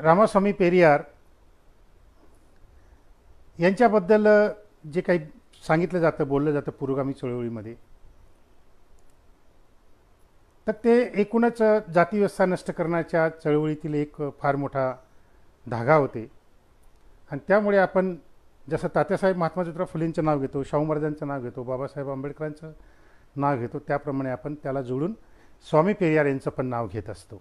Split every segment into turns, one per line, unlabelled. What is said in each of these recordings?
रामास्वामी पेरियार यांच्याबद्दल जे काही सांगितलं जातं बोललं जातं पुरोगामी चळवळीमध्ये तर ते एकूणच जातीव्यवस्था नष्ट करण्याच्या चळवळीतील एक फार मोठा धागा होते आणि त्यामुळे आपण जसं तात्यासाहेब महात्मा ज्योतिराव फुलेंचं नाव घेतो शाहू महाराजांचं नाव घेतो बाबासाहेब आंबेडकरांचं नाव घेतो त्याप्रमाणे आपण त्याला जोडून स्वामी पेरियार यांचं पण नाव घेत असतो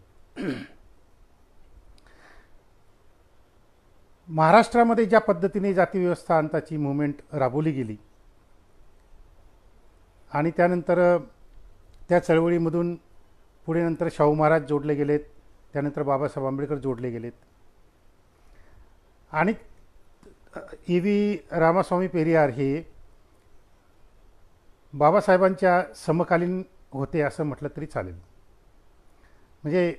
महाराष्ट्रामध्ये ज्या पद्धतीने जाती व्यवस्था अंताची मुवमेंट राबवली गेली आणि त्यानंतर त्या चळवळीमधून पुढे नंतर शाहू महाराज जोडले गेलेत त्यानंतर बाबासाहेब आंबेडकर जोडले गेलेत आणि ई व्ही रामास्वामी पेरियार हे बाबासाहेबांच्या समकालीन होते असं म्हटलं तरी चालेल म्हणजे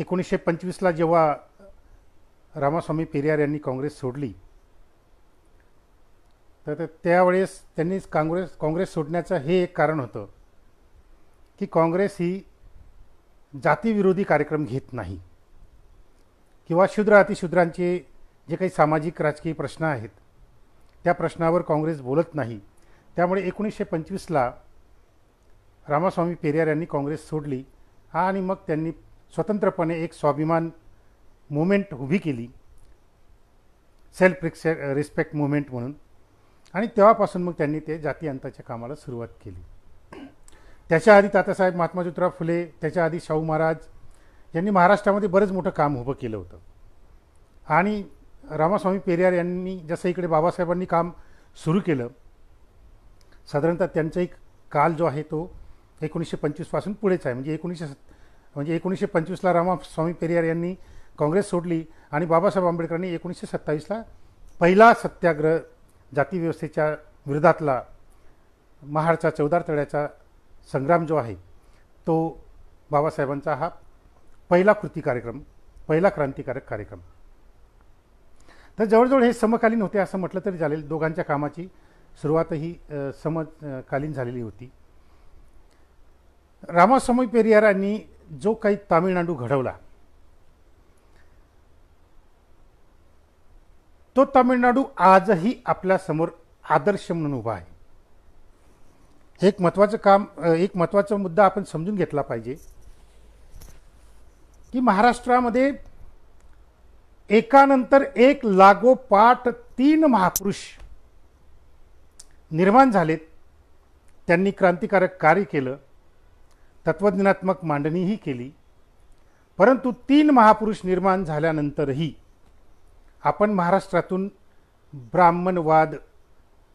एकोणीसशे पंचवीसला जेव्हा रामास्वामी पेरियार यांनी काँग्रेस सोडली तर त्यावेळेस त्यांनी काँग्रेस काँग्रेस सोडण्याचं हे एक कारण होतं की काँग्रेस ही जातीविरोधी कार्यक्रम घेत नाही किंवा शूद्र अतिशुद्रांचे जे काही सामाजिक राजकीय प्रश्न आहेत त्या प्रश्नावर काँग्रेस बोलत नाही त्यामुळे एकोणीसशे पंचवीसला रामास्वामी पेरियार यांनी काँग्रेस सोडली आणि मग त्यांनी स्वतंत्रपणे एक स्वाभिमान मुवमेंट उभी केली सेल्फ रिक्से रिस्पेक्ट मुवमेंट म्हणून आणि तेव्हापासून मग त्यांनी ते जाती अंताच्या कामाला सुरुवात केली त्याच्या आधी तातासाहेब महात्मा ज्योतिराव फुले त्याच्या आधी शाहू महाराज यांनी महाराष्ट्रामध्ये बरंच मोठं काम उभं केलं होतं आणि रामास्वामी पेरियार यांनी जसं इकडे बाबासाहेबांनी काम सुरू केलं साधारणतः त्यांचा एक काल जो आहे तो एकोणीसशे पंचवीसपासून पुढेच आहे म्हणजे एकोणीसशे म्हणजे एकोणीसशे पंचवीसला रामास्वामी पेरियार यांनी काँग्रेस सोडली आणि बाबासाहेब आंबेडकरांनी एकोणीसशे सत्तावीसला पहिला सत्याग्रह जातीव्यवस्थेच्या विरोधातला महाडचा चौदार तळ्याचा संग्राम जो आहे तो बाबासाहेबांचा हा पहिला कृती कार्यक्रम पहिला क्रांतिकारक कार्यक्रम तर जवळजवळ हे समकालीन होते असं म्हटलं तरी चालेल दोघांच्या कामाची सुरुवातही समकालीन झालेली होती रामास्वामी पेरियारांनी जो काही तामिळनाडू घडवला तो तामिळनाडू आजही आपल्या समोर आदर्श म्हणून उभा आहे एक महत्वाचं काम एक महत्वाचा मुद्दा आपण समजून घेतला पाहिजे की महाराष्ट्रामध्ये एकानंतर एक लागोपाठ तीन महापुरुष निर्माण झालेत त्यांनी क्रांतिकारक कार्य केलं तत्वज्ञानात्मक मांडणीही केली परंतु तीन महापुरुष निर्माण झाल्यानंतरही आपण महाराष्ट्रातून ब्राह्मणवाद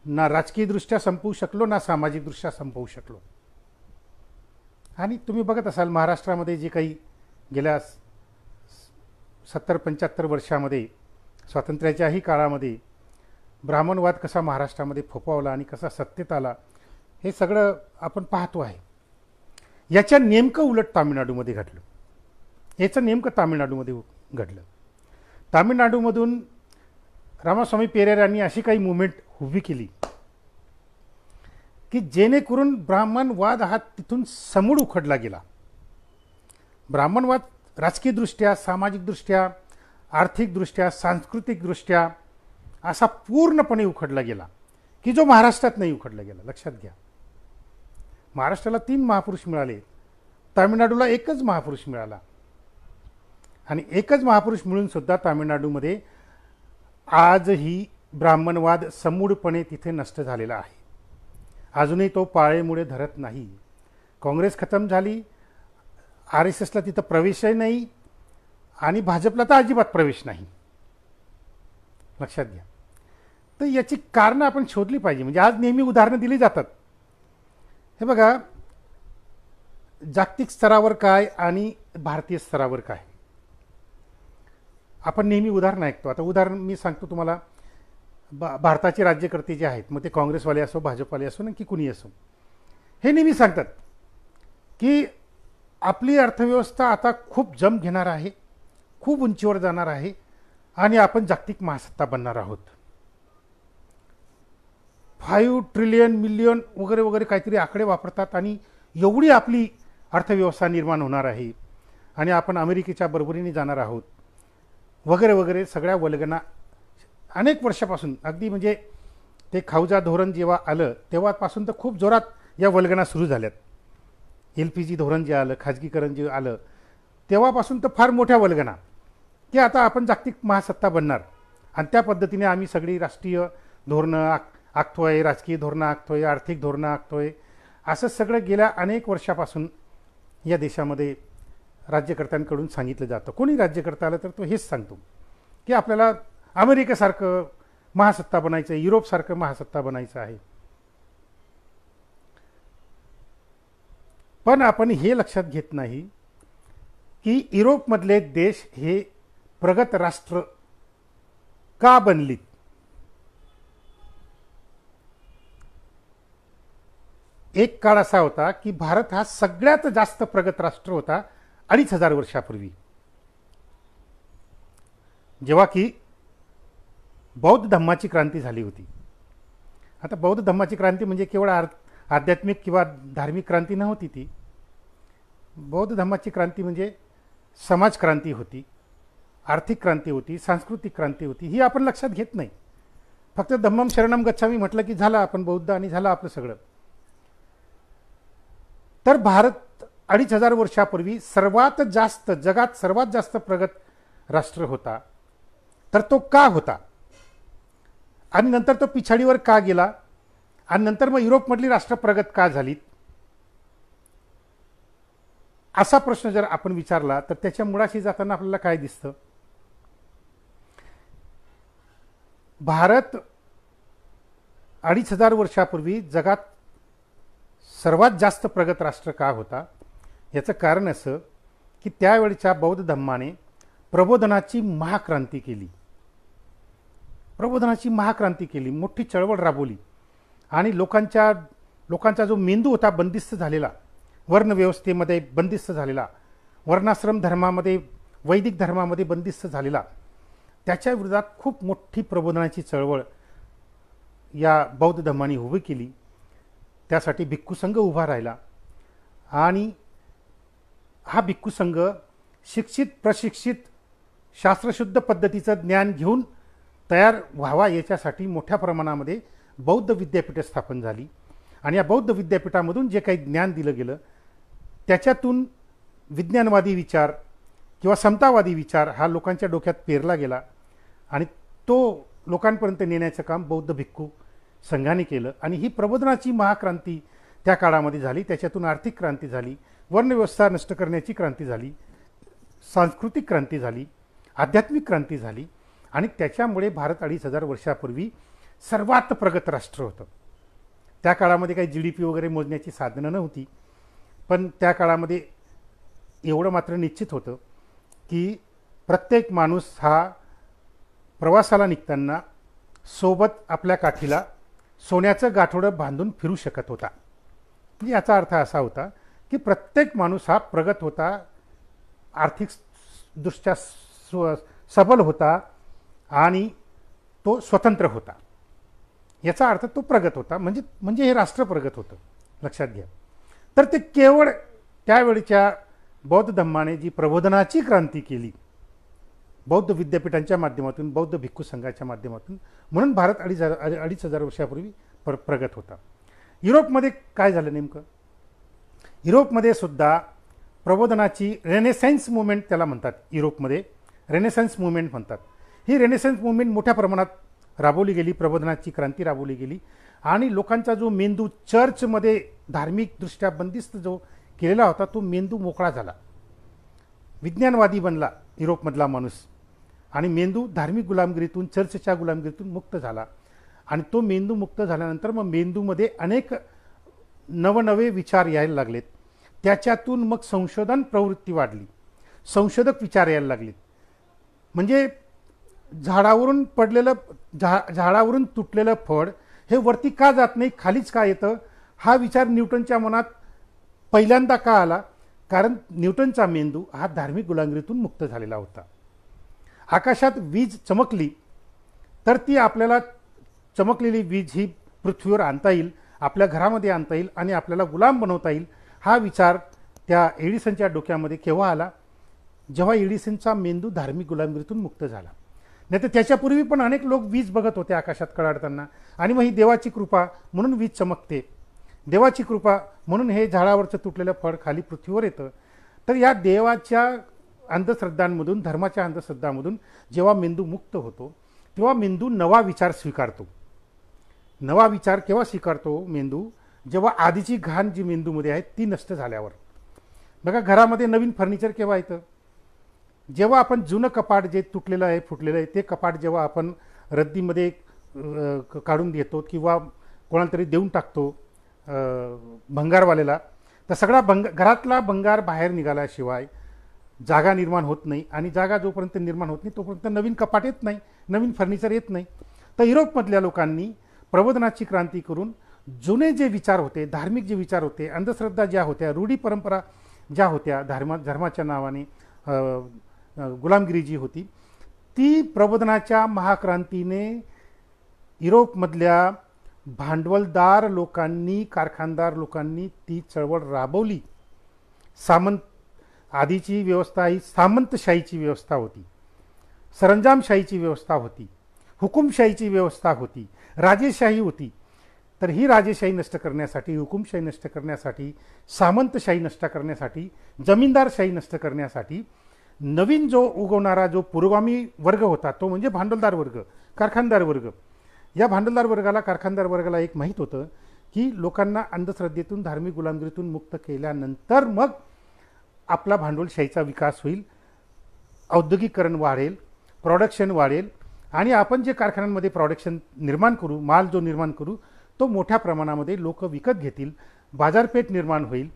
ना राजकीयदृष्ट्या संपवू शकलो ना सामाजिकदृष्ट्या संपवू शकलो आणि तुम्ही बघत असाल महाराष्ट्रामध्ये जे काही गेल्या सत्तर पंच्याहत्तर वर्षामध्ये स्वातंत्र्याच्याही काळामध्ये ब्राह्मणवाद कसा महाराष्ट्रामध्ये फोपावला आणि कसा सत्तेत आला हे सगळं आपण पाहतो आहे याच्या नेमकं उलट तामिळनाडूमध्ये घडलं याचं नेमकं तामिळनाडूमध्ये घडलं तामिळनाडूमधून रामास्वामी पेरेर यांनी अशी काही मुवमेंट उभी केली की जेणेकरून ब्राह्मणवाद हा तिथून समूळ उखडला गेला ब्राह्मणवाद राजकीयदृष्ट्या सामाजिकदृष्ट्या आर्थिकदृष्ट्या सांस्कृतिकदृष्ट्या असा पूर्णपणे उखडला गेला की जो महाराष्ट्रात नाही उखडला गेला लक्षात घ्या महाराष्ट्राला तीन महापुरुष मिळाले तामिळनाडूला एकच महापुरुष मिळाला आणि एकच महापुरुष सुद्धा तामिळनाडूमध्ये आजही ब्राह्मणवाद समूढपणे तिथे नष्ट झालेला आहे अजूनही तो पाळेमुळे धरत नाही काँग्रेस खतम झाली आर एस एसला तिथं प्रवेशही नाही आणि भाजपला तर अजिबात प्रवेश नाही लक्षात घ्या तर याची कारणं आपण शोधली पाहिजे म्हणजे आज नेहमी उदाहरणं दिली जातात हे बघा जागतिक स्तरावर काय आणि भारतीय स्तरावर काय आपण नेहमी उदाहरण ऐकतो आता उदाहरण मी सांगतो तुम्हाला बा भारताचे राज्यकर्ते जे आहेत मग ते काँग्रेसवाले असो भाजपवाले असो ना की कुणी असो हे नेहमी सांगतात की आपली अर्थव्यवस्था आता खूप जम घेणार आहे खूप उंचीवर जाणार आहे आणि आपण जागतिक महासत्ता बनणार आहोत फाईव्ह ट्रिलियन मिलियन वगैरे वगैरे काहीतरी आकडे वापरतात आणि एवढी आपली अर्थव्यवस्था निर्माण होणार आहे आणि आपण अमेरिकेच्या बरोबरीने जाणार आहोत वगैरे वगैरे सगळ्या वल्गना अनेक वर्षापासून अगदी म्हणजे ते खाऊजा धोरण जेव्हा आलं तेव्हापासून तर खूप जोरात या वल्गना सुरू झाल्यात एल पी जी धोरण जे आलं खाजगीकरण जे आलं तेव्हापासून तर फार मोठ्या वल्गना की आता आपण जागतिक महासत्ता बनणार आणि त्या पद्धतीने आम्ही सगळी राष्ट्रीय धोरणं आखतोय राजकीय धोरणं आखतोय आर्थिक धोरणं आखतोय असं सगळं गेल्या अनेक वर्षापासून या देशामध्ये राज्यकर्त्यांकडून सांगितलं जातं कोणी राज्यकर्ता आलं तर तो हेच सांगतो की आपल्याला अमेरिकेसारखं महासत्ता बनायचं आहे युरोपसारखं महासत्ता बनायचं आहे पण आपण हे लक्षात घेत नाही की युरोपमधले देश हे प्रगत राष्ट्र का बनलीत एक काळ असा होता की भारत हा सगळ्यात जास्त प्रगत राष्ट्र होता अडीच हजार वर्षापूर्वी जेव्हा की बौद्ध धम्माची क्रांती झाली होती आता बौद्ध धम्माची क्रांती म्हणजे केवळ आध्यात्मिक किंवा धार्मिक क्रांती नव्हती ती बौद्ध धम्माची क्रांती म्हणजे समाज क्रांती होती आर्थिक क्रांती होती सांस्कृतिक क्रांती होती ही आपण लक्षात घेत नाही फक्त धम्मम शरणम गच्छामी म्हटलं की झालं आपण बौद्ध आणि झालं आपलं सगळं तर भारत अडीच हजार वर्षापूर्वी सर्वात जास्त जगात सर्वात जास्त प्रगत राष्ट्र होता तर तो का होता आणि नंतर तो पिछाडीवर का गेला आणि नंतर मग युरोपमधली राष्ट्र प्रगत का झालीत असा प्रश्न जर आपण विचारला तर त्याच्या मुळाशी जाताना आपल्याला काय दिसतं भारत अडीच हजार वर्षापूर्वी जगात सर्वात जास्त प्रगत राष्ट्र का होता याचं कारण असं की त्यावेळच्या बौद्ध धम्माने प्रबोधनाची महाक्रांती केली प्रबोधनाची महाक्रांती केली मोठी चळवळ राबवली आणि लोकांच्या लोकांचा जो मेंदू होता बंदिस्त झालेला वर्णव्यवस्थेमध्ये बंदिस्त झालेला वर्णाश्रम धर्मामध्ये वैदिक धर्मामध्ये बंदिस्त झालेला त्याच्या विरोधात खूप मोठी प्रबोधनाची चळवळ या बौद्ध धम्माने उभी केली त्यासाठी भिक्खू संघ उभा राहिला आणि हा भिक्खू संघ शिक्षित प्रशिक्षित शास्त्रशुद्ध पद्धतीचं ज्ञान घेऊन तयार व्हावा याच्यासाठी मोठ्या प्रमाणामध्ये बौद्ध विद्यापीठ स्थापन झाली आणि या बौद्ध विद्यापीठामधून जे काही ज्ञान दिलं गेलं त्याच्यातून विज्ञानवादी विचार किंवा समतावादी विचार हा लोकांच्या डोक्यात पेरला गेला आणि तो लोकांपर्यंत नेण्याचं काम बौद्ध भिक्खू संघाने केलं आणि ही प्रबोधनाची महाक्रांती त्या काळामध्ये झाली त्याच्यातून आर्थिक क्रांती झाली वर्णव्यवस्था नष्ट करण्याची क्रांती झाली सांस्कृतिक क्रांती झाली आध्यात्मिक क्रांती झाली आणि त्याच्यामुळे भारत अडीच हजार वर्षापूर्वी सर्वात प्रगत राष्ट्र होतं त्या काळामध्ये काही जी डी पी वगैरे मोजण्याची साधनं नव्हती पण त्या काळामध्ये एवढं मात्र निश्चित होतं की प्रत्येक माणूस हा प्रवासाला निघताना सोबत आपल्या काठीला सोन्याचं गाठोडं बांधून फिरू शकत होता याचा अर्थ असा होता की प्रत्येक माणूस हा प्रगत होता आर्थिक दृष्ट्या स्व सबल होता आणि तो स्वतंत्र होता याचा अर्थ तो प्रगत होता म्हणजे म्हणजे हे राष्ट्र प्रगत होतं लक्षात घ्या तर ते केवळ त्यावेळच्या बौद्ध धम्माने जी प्रबोधनाची क्रांती केली बौद्ध विद्यापीठांच्या माध्यमातून बौद्ध भिक्खू संघाच्या माध्यमातून म्हणून भारत अडीच हजार अडीच हजार वर्षापूर्वी प्र प्रगत होता युरोपमध्ये काय झालं नेमकं युरोपमध्ये सुद्धा प्रबोधनाची रेनेसायन्स मुवमेंट त्याला म्हणतात युरोपमध्ये रेनेसन्स मुवमेंट म्हणतात ही रेनेसन्स मुवमेंट मोठ्या प्रमाणात राबवली गेली प्रबोधनाची क्रांती राबवली गेली आणि लोकांचा जो मेंदू चर्चमध्ये धार्मिकदृष्ट्या बंदिस्त जो केलेला होता तो मेंदू मोकळा झाला विज्ञानवादी बनला युरोपमधला माणूस आणि मेंदू धार्मिक गुलामगिरीतून चर्चच्या गुलामगिरीतून मुक्त झाला आणि तो मेंदू मुक्त झाल्यानंतर मग मेंदूमध्ये अनेक नवनवे विचार यायला लागलेत त्याच्यातून मग संशोधन प्रवृत्ती वाढली संशोधक विचार यायला लागलेत म्हणजे झाडावरून पडलेलं झा झाडावरून तुटलेलं फळ हे वरती का जात नाही खालीच का येतं हा विचार न्यूटनच्या मनात पहिल्यांदा का आला कारण न्यूटनचा मेंदू हा धार्मिक गुलामगिरीतून मुक्त झालेला होता आकाशात वीज चमकली तर ती आपल्याला चमकलेली वीज ही पृथ्वीवर आणता येईल आपल्या घरामध्ये आणता येईल आणि आपल्याला गुलाम बनवता येईल हा विचार त्या एडिसनच्या डोक्यामध्ये केव्हा आला जेव्हा एडिसनचा मेंदू धार्मिक गुलामगिरीतून मुक्त झाला नाही तर त्याच्यापूर्वी पण अनेक लोक वीज बघत होते आकाशात कडाडताना आणि मग ही देवाची कृपा म्हणून वीज चमकते देवाची कृपा म्हणून हे झाडावरचं तुटलेलं फळ खाली पृथ्वीवर येतं तर या देवाच्या अंधश्रद्धांमधून धर्माच्या अंधश्रद्धांमधून जेव्हा मेंदू मुक्त होतो तेव्हा मेंदू नवा विचार स्वीकारतो नवा विचार केव्हा स्वीकारतो मेंदू जेव्हा आधीची घाण जी मेंदूमध्ये आहे ती नष्ट झाल्यावर बघा घरामध्ये नवीन फर्निचर केव्हा येतं जेव्हा आपण जुनं कपाट जे तुटलेलं आहे फुटलेलं आहे ते कपाट जेव्हा आपण रद्दीमध्ये काढून देतो किंवा कोणाला तरी देऊन टाकतो भंगारवालेला तर सगळा भंग घरातला भंगार बाहेर निघाल्याशिवाय जागा निर्माण होत नाही आणि जागा जोपर्यंत निर्माण होत नाही तोपर्यंत नवीन कपाट येत नाही नवीन फर्निचर येत नाही तर युरोपमधल्या लोकांनी प्रबोधनाची क्रांती करून जुने जे विचार होते धार्मिक जे विचार होते अंधश्रद्धा ज्या होत्या रूढी परंपरा ज्या होत्या धर्मा धर्माच्या नावाने गुलामगिरी जी होती ती प्रबोधनाच्या महाक्रांतीने युरोपमधल्या भांडवलदार लोकांनी कारखानदार लोकांनी ती चळवळ राबवली सामंत आधीची व्यवस्था ही सामंतशाहीची व्यवस्था होती सरंजामशाहीची व्यवस्था होती हुकुमशाहीची व्यवस्था होती राजेशाही होती तर ही राजेशाही नष्ट करण्यासाठी हुकुमशाही नष्ट करण्यासाठी सामंतशाही नष्ट करण्यासाठी जमीनदारशाही नष्ट करण्यासाठी नवीन जो उगवणारा जो पुरोगामी वर्ग होता तो म्हणजे भांडवलदार वर्ग कारखानदार वर्ग या भांडवलदार वर्गाला कारखानदार वर्गाला एक माहीत होतं की लोकांना अंधश्रद्धेतून धार्मिक गुलामगिरीतून मुक्त केल्यानंतर मग आपला भांडवलशाहीचा विकास होईल औद्योगिकरण वाढेल प्रॉडक्शन वाढेल आणि आपण जे कारखान्यांमध्ये प्रॉडक्शन निर्माण करू माल जो निर्माण करू तो मोठ्या प्रमाणामध्ये लोक विकत घेतील बाजारपेठ निर्माण होईल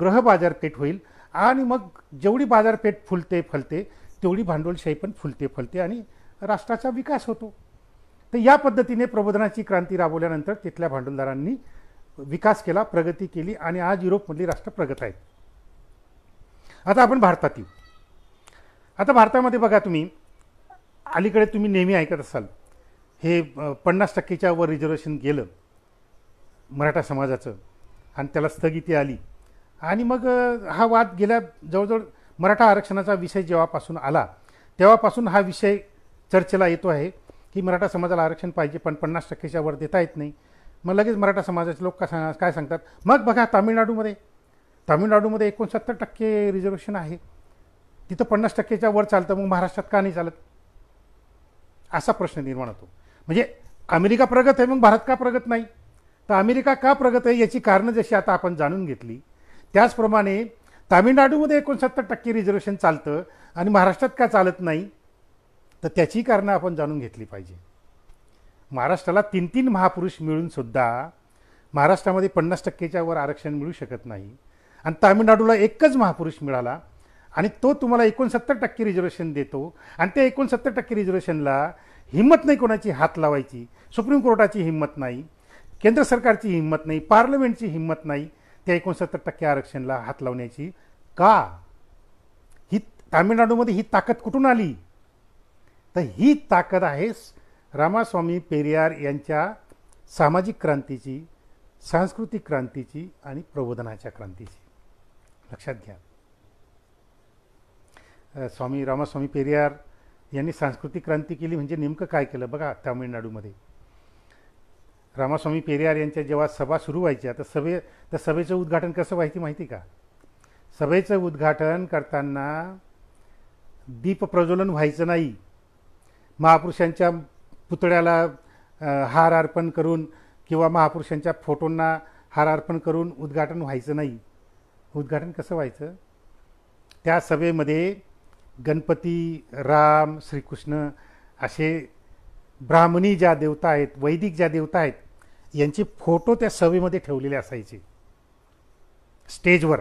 ग्रह बाजारपेठ होईल आणि मग जेवढी बाजारपेठ फुलते फलते तेवढी भांडवलशाही पण फुलते फलते आणि राष्ट्राचा विकास होतो तर या पद्धतीने प्रबोधनाची क्रांती राबवल्यानंतर तिथल्या भांडवलदारांनी विकास केला प्रगती केली आणि आज युरोपमधली राष्ट्र प्रगत आहेत आता आपण भारतात येऊ आता भारतामध्ये बघा तुम्ही अलीकडे तुम्ही नेहमी ऐकत असाल हे पन्नास टक्केच्या वर रिझर्वेशन गेलं मराठा समाजाचं आणि त्याला स्थगिती आली आणि मग हा वाद गेल्या जवळजवळ मराठा आरक्षणाचा विषय जेव्हापासून आला तेव्हापासून हा विषय चर्चेला येतो आहे की मराठा समाजाला आरक्षण पाहिजे पण पन्नास टक्केच्या वर देता येत नाही मग लगेच मराठा समाजाचे लोक का काय सांगतात मग बघा तामिळनाडूमध्ये तामिळनाडूमध्ये एकोणसत्तर टक्के रिझर्वेशन आहे तिथं पन्नास टक्केच्या वर चालतं मग महाराष्ट्रात का नाही चालत असा प्रश्न निर्माण होतो म्हणजे अमेरिका प्रगत आहे मग भारत का प्रगत नाही तर अमेरिका का प्रगत आहे याची कारणं जशी आता आपण जाणून घेतली त्याचप्रमाणे तामिळनाडूमध्ये एकोणसत्तर टक्के रिझर्वेशन चालतं आणि महाराष्ट्रात का चालत नाही तर त्याची कारणं आपण जाणून घेतली पाहिजे महाराष्ट्राला तीन तीन महापुरुष मिळूनसुद्धा महाराष्ट्रामध्ये पन्नास टक्केच्या वर आरक्षण मिळू शकत नाही आणि तामिळनाडूला एकच महापुरुष मिळाला आणि तो तुम्हाला एकोणसत्तर टक्के रिझर्वेशन देतो आणि त्या एकोणसत्तर टक्के रिझर्वेशनला हिंमत नाही कोणाची हात लावायची सुप्रीम कोर्टाची हिंमत नाही केंद्र सरकारची हिंमत नाही पार्लमेंटची हिंमत नाही त्या एकोणसत्तर टक्के आरक्षणला हात लावण्याची का ही तामिळनाडूमध्ये ही ताकद कुठून आली तर ही ताकद आहे रामास्वामी पेरियार यांच्या सामाजिक क्रांतीची सांस्कृतिक क्रांतीची आणि प्रबोधनाच्या क्रांतीची लक्षात घ्या स्वामी रामास्वामी पेरियार यांनी सांस्कृतिक क्रांती केली म्हणजे नेमकं काय केलं बघा तामिळनाडूमध्ये रामास्वामी पेरियार यांच्या जेव्हा सभा सुरू व्हायच्या तर सभे तर सभेचं उद्घाटन कसं व्हायची माहिती का सभेचं उद्घाटन करताना दीप प्रज्वलन व्हायचं नाही महापुरुषांच्या पुतळ्याला हार अर्पण करून किंवा महापुरुषांच्या फोटोंना हार अर्पण करून उद्घाटन व्हायचं नाही उद्घाटन कसं व्हायचं त्या सभेमध्ये गणपती राम श्रीकृष्ण असे ब्राह्मणी ज्या देवता आहेत वैदिक ज्या देवता आहेत यांचे फोटो त्या सभेमध्ये ठेवलेले असायचे स्टेजवर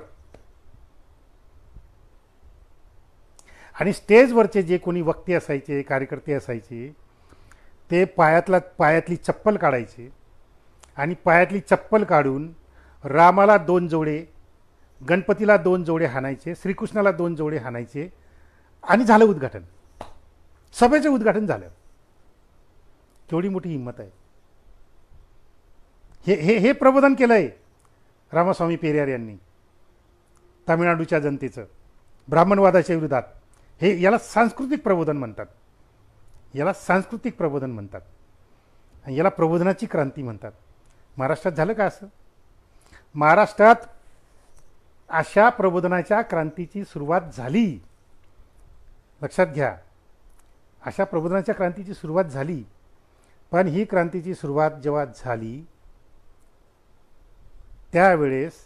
आणि स्टेजवरचे जे कोणी वक्ते असायचे कार्यकर्ते असायचे ते पायातला पायातली चप्पल काढायचे आणि पायातली चप्पल काढून रामाला दोन जोडे गणपतीला दोन जोडे हाणायचे श्रीकृष्णाला दोन जोडे हाणायचे आणि झालं उद्घाटन सभेचं उद्घाटन झालं केवढी मोठी हिंमत आहे हे हे हे प्रबोधन केलं आहे रामास्वामी पेरियार यांनी तामिळनाडूच्या जनतेचं ब्राह्मणवादाच्या विरोधात हे याला सांस्कृतिक प्रबोधन म्हणतात याला सांस्कृतिक प्रबोधन म्हणतात आणि याला प्रबोधनाची क्रांती म्हणतात महाराष्ट्रात झालं का असं महाराष्ट्रात अशा प्रबोधनाच्या क्रांतीची सुरुवात झाली लक्षात घ्या अशा प्रबोधनाच्या क्रांतीची सुरुवात झाली पण ही क्रांतीची सुरुवात जेव्हा झाली त्यावेळेस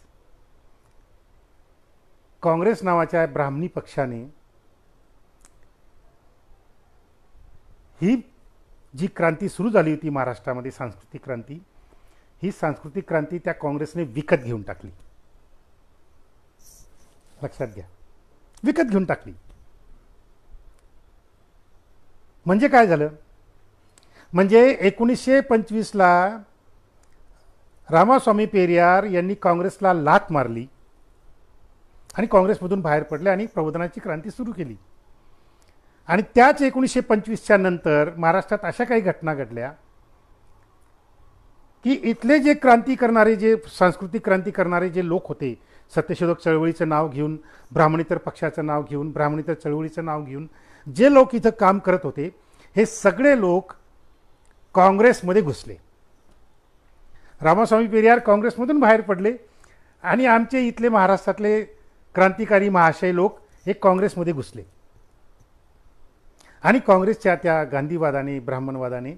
काँग्रेस नावाच्या ब्राह्मणी पक्षाने ही जी क्रांती सुरू झाली होती महाराष्ट्रामध्ये सांस्कृतिक क्रांती ही सांस्कृतिक क्रांती त्या काँग्रेसने विकत घेऊन टाकली लक्षात घ्या विकत घेऊन टाकली म्हणजे काय झालं म्हणजे एकोणीसशे पंचवीसला रामास्वामी पेरियार यांनी काँग्रेसला लात मारली आणि काँग्रेसमधून बाहेर पडले आणि प्रबोधनाची क्रांती सुरू केली आणि त्याच एकोणीसशे पंचवीसच्या नंतर महाराष्ट्रात अशा काही घटना घडल्या की इथले जे क्रांती करणारे जे सांस्कृतिक क्रांती करणारे जे लोक होते सत्यशोधक चळवळीचं नाव घेऊन ब्राह्मणेतर पक्षाचं नाव घेऊन ब्राह्मणीतर चळवळीचं नाव घेऊन जे लोक इथं काम करत होते हे सगळे लोक काँग्रेसमध्ये घुसले रामास्वामी पेरियार काँग्रेसमधून बाहेर पडले आणि आमचे इथले महाराष्ट्रातले क्रांतिकारी महाशय लोक हे काँग्रेसमध्ये घुसले आणि काँग्रेसच्या त्या गांधीवादाने ब्राह्मणवादाने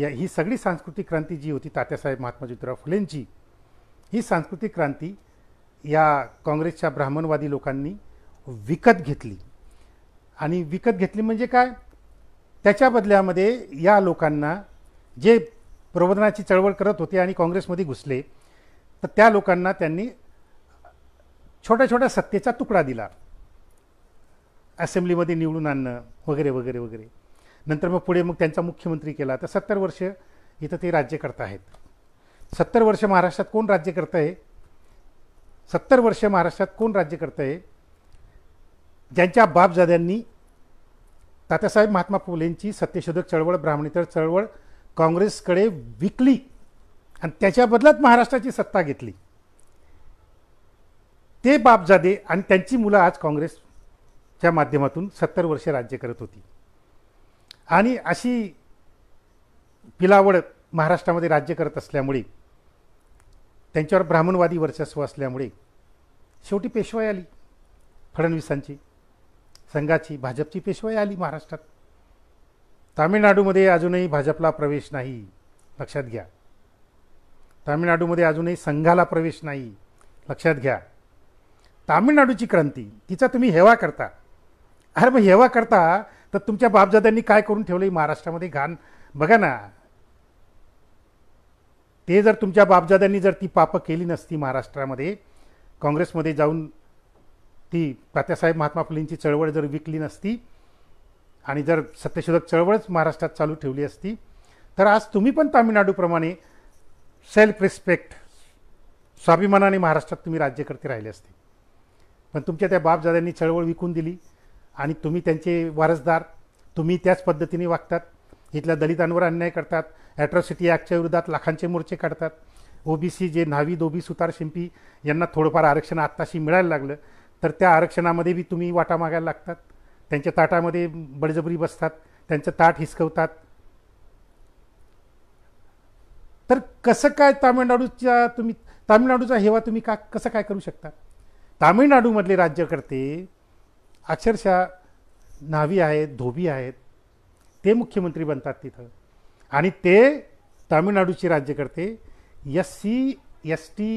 या ही सगळी सांस्कृतिक क्रांती जी होती तात्यासाहेब महात्मा ज्योतिराव फुलेंची ही सांस्कृतिक क्रांती या काँग्रेसच्या ब्राह्मणवादी लोकांनी विकत घेतली आणि विकत घेतली म्हणजे काय त्याच्या बदल्यामध्ये या लोकांना जे प्रबोधनाची चळवळ करत होते आणि काँग्रेसमध्ये घुसले तर त्या लोकांना त्यांनी छोट्या छोट्या सत्तेचा तुकडा दिला असेंब्लीमध्ये निवडून आणणं वगैरे वगैरे वगैरे नंतर मग पुढे मग त्यांचा मुख्यमंत्री केला तर सत्तर वर्ष इथं ते राज्य करत आहेत सत्तर वर्ष महाराष्ट्रात कोण राज्य करत आहे सत्तर वर्ष महाराष्ट्रात कोण राज्य करत आहे ज्यांच्या बापजाद्यांनी तात्यासाहेब महात्मा फुलेंची सत्यशोधक चळवळ ब्राह्मणीतर चळवळ काँग्रेसकडे विकली आणि त्याच्या बदल्यात महाराष्ट्राची सत्ता घेतली ते बापजादे आणि त्यांची मुलं आज काँग्रेस च्या माध्यमातून सत्तर वर्षे राज्य करत होती आणि अशी पिलावड महाराष्ट्रामध्ये राज्य करत असल्यामुळे त्यांच्यावर ब्राह्मणवादी वर्चस्व असल्यामुळे शेवटी पेशवाई आली फडणवीसांची संघाची भाजपची पेशवाई आली महाराष्ट्रात तामिळनाडूमध्ये अजूनही भाजपला प्रवेश नाही लक्षात घ्या तामिळनाडूमध्ये अजूनही संघाला प्रवेश नाही लक्षात घ्या तामिळनाडूची क्रांती तिचा तुम्ही हेवा करता अरे मग हेवा करता तर तुमच्या बापजाद्यांनी काय करून ठेवलं महाराष्ट्रामध्ये घाण बघा ना ते जर तुमच्या बापजाद्यांनी जर ती पापं केली नसती महाराष्ट्रामध्ये काँग्रेसमध्ये जाऊन ती तात्यासाहेब महात्मा फुलेंची चळवळ जर विकली नसती आणि जर सत्यशोधक चळवळच महाराष्ट्रात चालू ठेवली असती तर आज तुम्ही पण तामिळनाडूप्रमाणे सेल्फ रिस्पेक्ट स्वाभिमानाने महाराष्ट्रात तुम्ही राज्यकर्ते राहिले असते पण तुमच्या त्या बापजाद्यांनी चळवळ विकून दिली आणि तुम्ही त्यांचे वारसदार तुम्ही त्याच पद्धतीने वागतात इथल्या दलितांवर अन्याय करतात ॲट्रॉसिटी ॲक्टच्या विरोधात लाखांचे मोर्चे काढतात ओबीसी जे न्हावी दोबी सुतार शिंपी यांना थोडंफार आरक्षण आत्ताशी मिळायला लागलं तर त्या आरक्षणामध्ये बी तुम्ही वाटा मागायला लागतात त्यांच्या ताटामध्ये बळजबरी बसतात त्यांचं ताट हिसकवतात तर कसं काय तामिळनाडूच्या तुम्ही तामिळनाडूचा हेवा तुम्ही का कसं काय करू शकता तामिळनाडूमधले राज्यकर्ते अक्षरशः न्हावी आहेत धोबी आहेत ते मुख्यमंत्री बनतात तिथं आणि ते तामिळनाडूचे राज्यकर्ते S C S T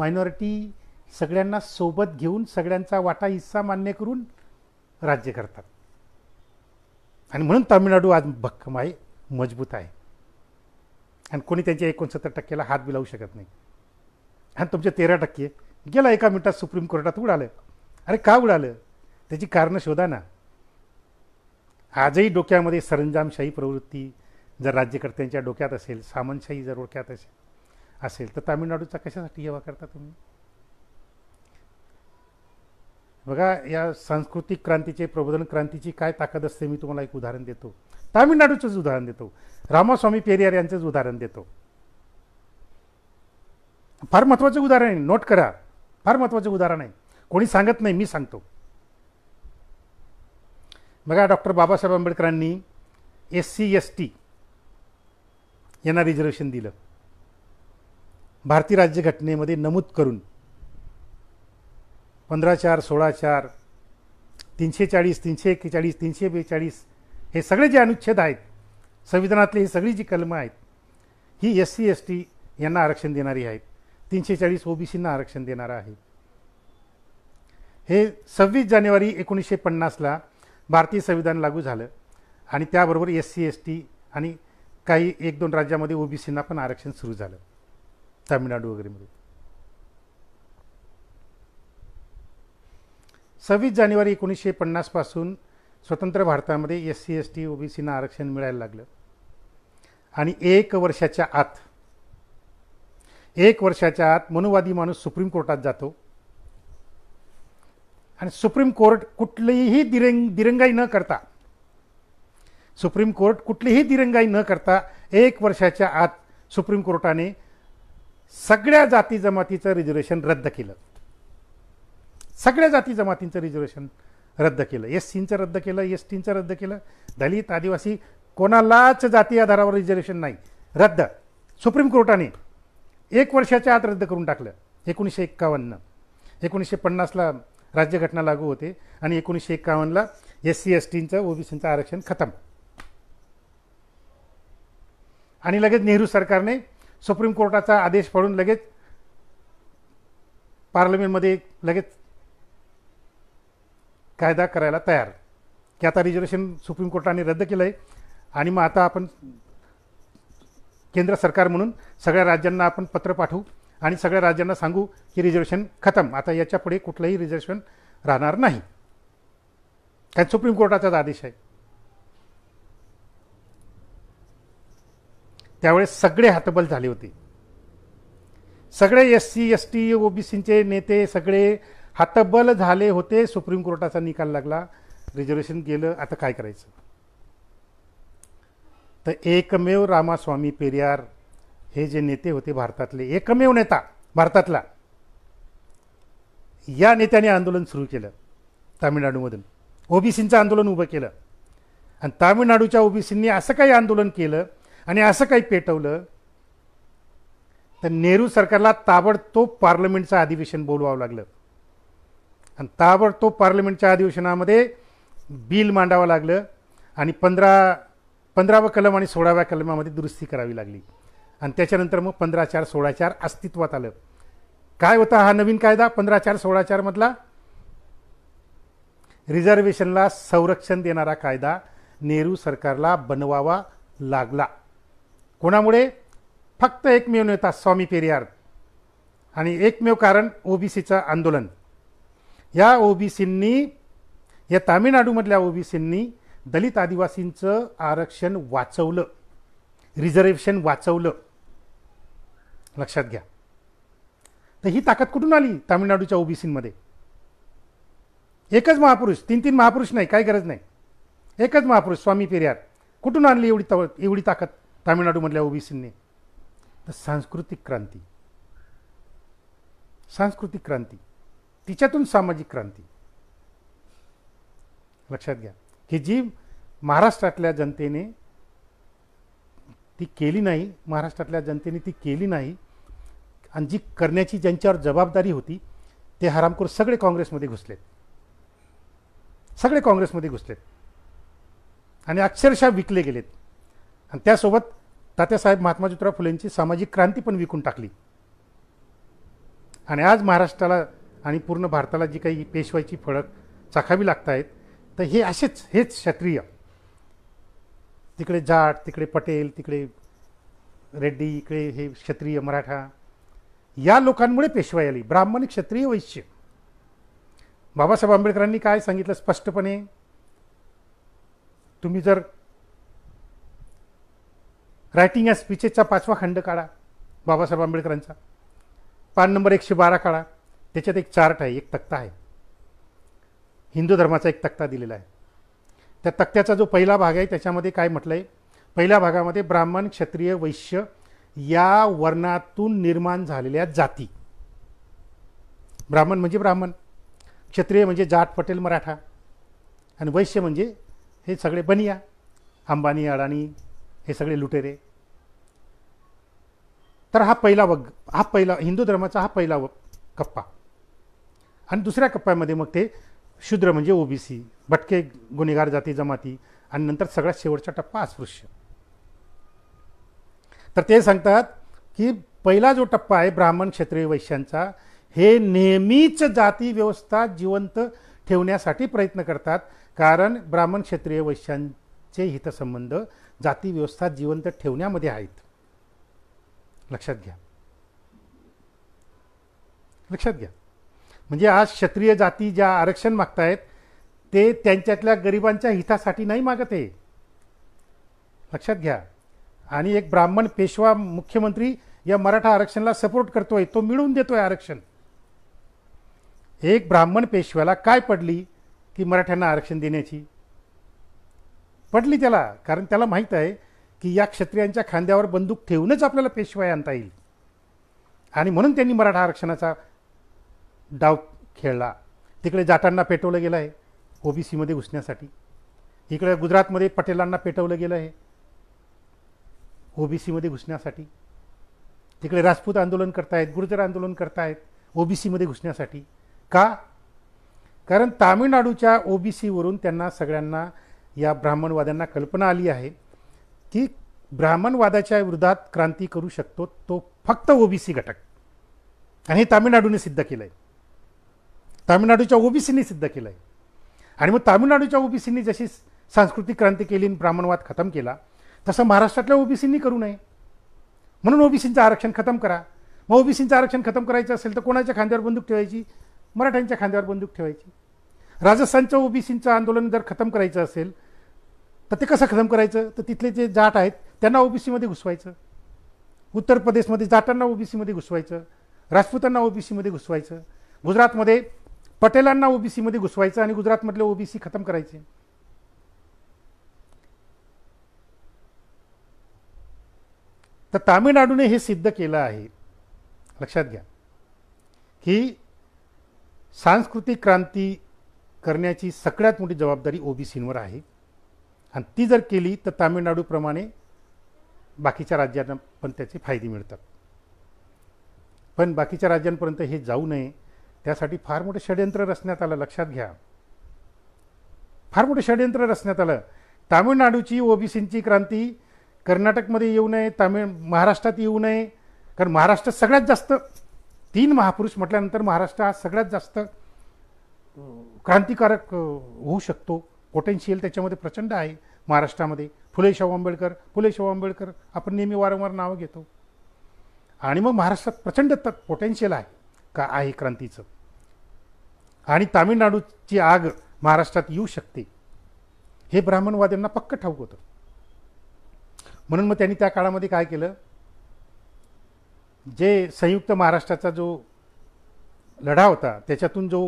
minority सगळ्यांना सोबत घेऊन सगळ्यांचा वाटा हिस्सा मान्य करून राज्य करतात आणि म्हणून तामिळनाडू आज भक्कम आहे मजबूत आहे आणि कोणी त्यांच्या एकोणसत्तर टक्क्याला हात बिलावू शकत नाही आणि तुमच्या तेरा टक्के गेला एका मिनिटात सुप्रीम कोर्टात उडालं अरे का उडालं त्याची कारणं शोधा ना आजही डोक्यामध्ये सरंजामशाही प्रवृत्ती जर राज्यकर्त्यांच्या डोक्यात असेल सामनशाही जर डोक्यात असेल असेल तर तामिळनाडूचा कशासाठी हेवा करता तुम्ही बघा या सांस्कृतिक क्रांतीचे प्रबोधन क्रांतीची काय ताकद असते मी तुम्हाला एक उदाहरण देतो तामिळनाडूचंच उदाहरण देतो रामास्वामी पेरियार यांचंच उदाहरण देतो फार महत्त्वाचं उदाहरण आहे नोट करा फार महत्त्वाचं उदाहरण आहे कोणी सांगत नाही मी सांगतो बघा डॉक्टर बाबासाहेब आंबेडकरांनी एस सी एस टी यांना रिझर्वेशन दिलं भारतीय राज्यघटनेमध्ये नमूद करून पंधरा चार सोळा चार तीनशे चाळीस तीनशे एक्केचाळीस तीनशे बेचाळीस हे सगळे जे अनुच्छेद आहेत संविधानातले ही सगळी जी कलमं आहेत ही एस सी एस टी यांना आरक्षण देणारी आहेत तीनशे चाळीस ओबीसींना आरक्षण देणारं आहे हे सव्वीस जानेवारी एकोणीसशे पन्नासला भारतीय संविधान लागू झालं आणि त्याबरोबर एस सी एस टी आणि काही एक दोन राज्यामध्ये ओबीसींना पण आरक्षण सुरू झालं तामिळनाडू वगैरेमध्ये सव्वीस जानेवारी एकोणीसशे पन्नासपासून स्वतंत्र भारतामध्ये एस सी एस टी ओबीसींना आरक्षण मिळायला लागलं आणि एक वर्षाच्या आत एक वर्षाच्या आत मनुवादी माणूस सुप्रीम कोर्टात जातो आणि सुप्रीम कोर्ट कुठलीही दिरंग दिरंगाई न करता सुप्रीम कोर्ट कुठलीही दिरंगाई न करता एक वर्षाच्या आत सुप्रीम कोर्टाने सगळ्या जाती जमातीचं रिझर्वेशन रद्द केलं सगळ्या जाती जमातींचं रिझर्वेशन रद्द केलं एस सींचं रद्द केलं एस टीनचं रद्द केलं दलित आदिवासी कोणालाच जाती आधारावर रिझर्वेशन नाही रद्द सुप्रीम कोर्टाने एक वर्षाच्या आत रद्द करून टाकलं एकोणीसशे एक्कावन्न एकोणीसशे पन्नासला राज्यघटना लागू होते आणि एकोणीसशे एक्कावन्नला एस सी एस टीचं ओबीसींचं आरक्षण खतम आणि लगेच नेहरू सरकारने सुप्रीम कोर्टाचा आदेश पडून लगेच पार्लमेंटमध्ये लगेच कायदा करायला तयार की आता रिझर्वेशन सुप्रीम कोर्टाने रद्द केलं आहे आणि मग आता आपण केंद्र सरकार म्हणून सगळ्या राज्यांना आपण पत्र पाठवू आणि सगळ्या राज्यांना सांगू की रिझर्वेशन खतम आता याच्यापुढे कुठलंही रिझर्वेशन राहणार नाही काय सुप्रीम कोर्टाचाच आदेश आहे त्यावेळेस सगळे हातबल झाले होते सगळे एस सी एस टी ओबीसीचे नेते सगळे हातबल झाले होते सुप्रीम कोर्टाचा निकाल लागला रिझर्वेशन गेलं आता काय करायचं तर एकमेव रामास्वामी पेरियार हे जे नेते होते भारतातले एकमेव नेता भारतातला या नेत्याने आंदोलन सुरू केलं तामिळनाडूमधून ओबीसींचं आंदोलन उभं केलं आणि तामिळनाडूच्या ओबीसींनी असं काही आंदोलन केलं आणि असं काही पेटवलं तर नेहरू सरकारला ताबडतोब पार्लमेंटचं अधिवेशन बोलवावं लागलं आणि ताबडतोब पार्लमेंटच्या अधिवेशनामध्ये बिल मांडावं लागलं आणि पंधरा पंधराव्या कलम आणि सोळाव्या कलमामध्ये दुरुस्ती करावी लागली आणि त्याच्यानंतर मग पंधरा चार सोळा चार अस्तित्वात आलं काय होता हा नवीन कायदा पंधरा चार सोळा मधला रिझर्वेशनला संरक्षण देणारा कायदा नेहरू सरकारला बनवावा लागला कोणामुळे फक्त एकमेव नेता स्वामी पेरियार आणि एकमेव कारण ओबीसीचं आंदोलन या ओबीसींनी या तामिळनाडूमधल्या ओबीसींनी दलित आदिवासींचं आरक्षण वाचवलं रिझर्वेशन वाचवलं लक्षात घ्या तर ही ताकद कुठून आली तामिळनाडूच्या ओबीसींमध्ये एकच महापुरुष तीन तीन महापुरुष नाही काही गरज नाही एकच महापुरुष स्वामी पेरियार कुठून आणली एवढी तव एवढी ताकद तामिळनाडूमधल्या ओबीसींनी तर सांस्कृतिक क्रांती सांस्कृतिक क्रांती तिच्यातून सामाजिक क्रांती लक्षात घ्या की जी महाराष्ट्रातल्या जनतेने ती केली नाही महाराष्ट्रातल्या जनतेने ती केली नाही आणि जी करण्याची ज्यांच्यावर जबाबदारी होती ते हरामखोर सगळे काँग्रेसमध्ये घुसलेत सगळे काँग्रेसमध्ये घुसलेत आणि अक्षरशः विकले गेलेत आणि त्यासोबत तात्यासाहेब महात्मा ज्योतिराव फुलेंची सामाजिक क्रांती पण विकून टाकली आणि आज महाराष्ट्राला आणि पूर्ण भारताला जी काही पेशवाईची फळक चाखावी लागत आहेत तर हे असेच हेच क्षत्रिय तिकडे जाट तिकडे पटेल तिकडे रेड्डी इकडे हे क्षत्रिय मराठा या लोकांमुळे पेशवाई आली ब्राह्मण क्षत्रिय वैश्य बाबासाहेब आंबेडकरांनी काय सांगितलं स्पष्टपणे तुम्ही जर रायटिंग या स्पीचेसचा पाचवा खंड काढा बाबासाहेब आंबेडकरांचा पान नंबर एकशे बारा काढा त्याच्यात एक चार्ट आहे एक तक्ता आहे हिंदू धर्माचा एक तक्ता दिलेला आहे त्या तक्त्याचा जो पहिला भाग आहे त्याच्यामध्ये काय म्हटलं आहे पहिल्या भागामध्ये ब्राह्मण क्षत्रिय वैश्य या वर्णातून निर्माण झालेल्या जाती ब्राह्मण म्हणजे ब्राह्मण क्षत्रिय म्हणजे जाट पटेल मराठा आणि वैश्य म्हणजे हे सगळे बनिया अंबानी अडाणी हे सगळे लुटेरे तर हा पहिला वग हा पहिला हिंदू धर्माचा हा पहिला कप्पा आणि दुसऱ्या कप्प्यामध्ये मग ते शूद्र म्हणजे ओबीसी भटके गुन्हेगार जाती जमाती आणि नंतर सगळ्यात शेवटचा टप्पा अस्पृश्य तर ते सांगतात की पहिला जो टप्पा आहे ब्राह्मण क्षेत्रीय वैश्यांचा हे नेहमीच जाती व्यवस्था जिवंत ठेवण्यासाठी प्रयत्न करतात कारण ब्राह्मण क्षेत्रीय वैश्यांचे हितसंबंध जाती व्यवस्था जिवंत ठेवण्यामध्ये आहेत लक्षात घ्या लक्षात घ्या म्हणजे आज क्षत्रिय जाती ज्या आरक्षण मागतायत ते त्यांच्यातल्या गरिबांच्या हितासाठी नाही मागत आहे लक्षात घ्या आणि एक ब्राह्मण पेशवा मुख्यमंत्री या मराठा आरक्षणाला सपोर्ट करतोय तो मिळवून देतोय आरक्षण एक ब्राह्मण पेशव्याला काय पडली की मराठ्यांना आरक्षण देण्याची पडली त्याला कारण त्याला माहीत आहे की या क्षत्रियांच्या खांद्यावर बंदूक ठेवूनच आपल्याला पेशवाय आणता येईल आणि म्हणून त्यांनी मराठा आरक्षणाचा डाव खेळला तिकडे जाटांना पेटवलं गेलं आहे ओबीसीमध्ये घुसण्यासाठी इकडे गुजरातमध्ये पटेलांना पेटवलं गेलं आहे ओबीसीमध्ये घुसण्यासाठी तिकडे राजपूत आंदोलन करतायत गुर्जर आंदोलन करतायत ओबीसीमध्ये घुसण्यासाठी का कारण तामिळनाडूच्या ओबीसीवरून त्यांना सगळ्यांना या ब्राह्मणवाद्यांना कल्पना आली आहे की ब्राह्मणवादाच्या विरोधात क्रांती करू शकतो तो फक्त ओबीसी घटक आणि हे तामिळनाडूने सिद्ध केलं आहे तामिळनाडूच्या ओबीसीने सिद्ध केलं आहे आणि मग तामिळनाडूच्या ओबीसीने जशी सांस्कृतिक क्रांती केली ब्राह्मणवाद खतम केला तसं महाराष्ट्रातल्या ओबीसींनी करू नये म्हणून ओबीसींचं आरक्षण खतम करा मग ओबीसींचं आरक्षण खतम करायचं असेल तर कोणाच्या खांद्यावर बंदूक ठेवायची मराठ्यांच्या खांद्यावर बंदूक ठेवायची राजस्थानचं ओबीसींचं आंदोलन जर खतम करायचं असेल तर ते कसं खतम करायचं तर तिथले जे जाट आहेत त्यांना ओबीसीमध्ये घुसवायचं उत्तर प्रदेशमध्ये जाटांना ओबीसीमध्ये घुसवायचं राजपूतांना ओबीसीमध्ये घुसवायचं गुजरातमध्ये पटेलांना ओबीसीमध्ये घुसवायचं आणि गुजरातमधले ओबीसी खतम करायचे तर तामिळनाडूने हे सिद्ध केलं आहे लक्षात घ्या की सांस्कृतिक क्रांती करण्याची सगळ्यात मोठी जबाबदारी ओबीसींवर आहे आणि ती जर केली तर तामिळनाडूप्रमाणे बाकीच्या राज्यांना पण त्याचे फायदे मिळतात पण बाकीच्या राज्यांपर्यंत हे जाऊ नये त्यासाठी फार मोठं षडयंत्र रचण्यात आलं लक्षात घ्या फार मोठं षडयंत्र रचण्यात आलं तामिळनाडूची ओबीसींची क्रांती कर्नाटकमध्ये येऊ नये तामिळ महाराष्ट्रात येऊ नये कारण महाराष्ट्र सगळ्यात जास्त तीन महापुरुष म्हटल्यानंतर महाराष्ट्र हा सगळ्यात जास्त क्रांतिकारक होऊ शकतो पोटेन्शियल त्याच्यामध्ये प्रचंड आहे महाराष्ट्रामध्ये फुले शाहू आंबेडकर फुले शाहू आंबेडकर आपण नेहमी वारंवार नावं घेतो आणि मग महाराष्ट्रात प्रचंड तर पोटेन्शियल आहे का आहे क्रांतीचं आणि तामिळनाडूची आग महाराष्ट्रात येऊ शकते हे ब्राह्मणवाद्यांना पक्क ठाऊक होतं म्हणून मग त्यांनी त्या काळामध्ये काय केलं जे संयुक्त महाराष्ट्राचा जो लढा होता त्याच्यातून जो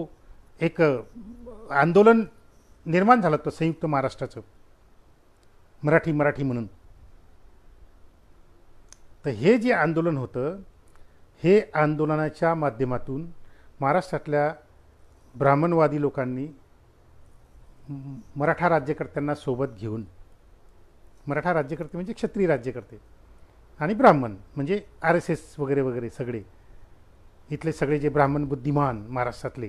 एक आंदोलन निर्माण झालं होतं संयुक्त महाराष्ट्राचं मराठी मराठी म्हणून तर हे जे आंदोलन होतं हे आंदोलनाच्या माध्यमातून महाराष्ट्रातल्या ब्राह्मणवादी लोकांनी मराठा राज्यकर्त्यांना सोबत घेऊन मराठा राज्यकर्ते म्हणजे क्षत्रिय राज्यकर्ते आणि ब्राह्मण म्हणजे आर एस एस वगैरे वगैरे सगळे इथले सगळे जे ब्राह्मण बुद्धिमान महाराष्ट्रातले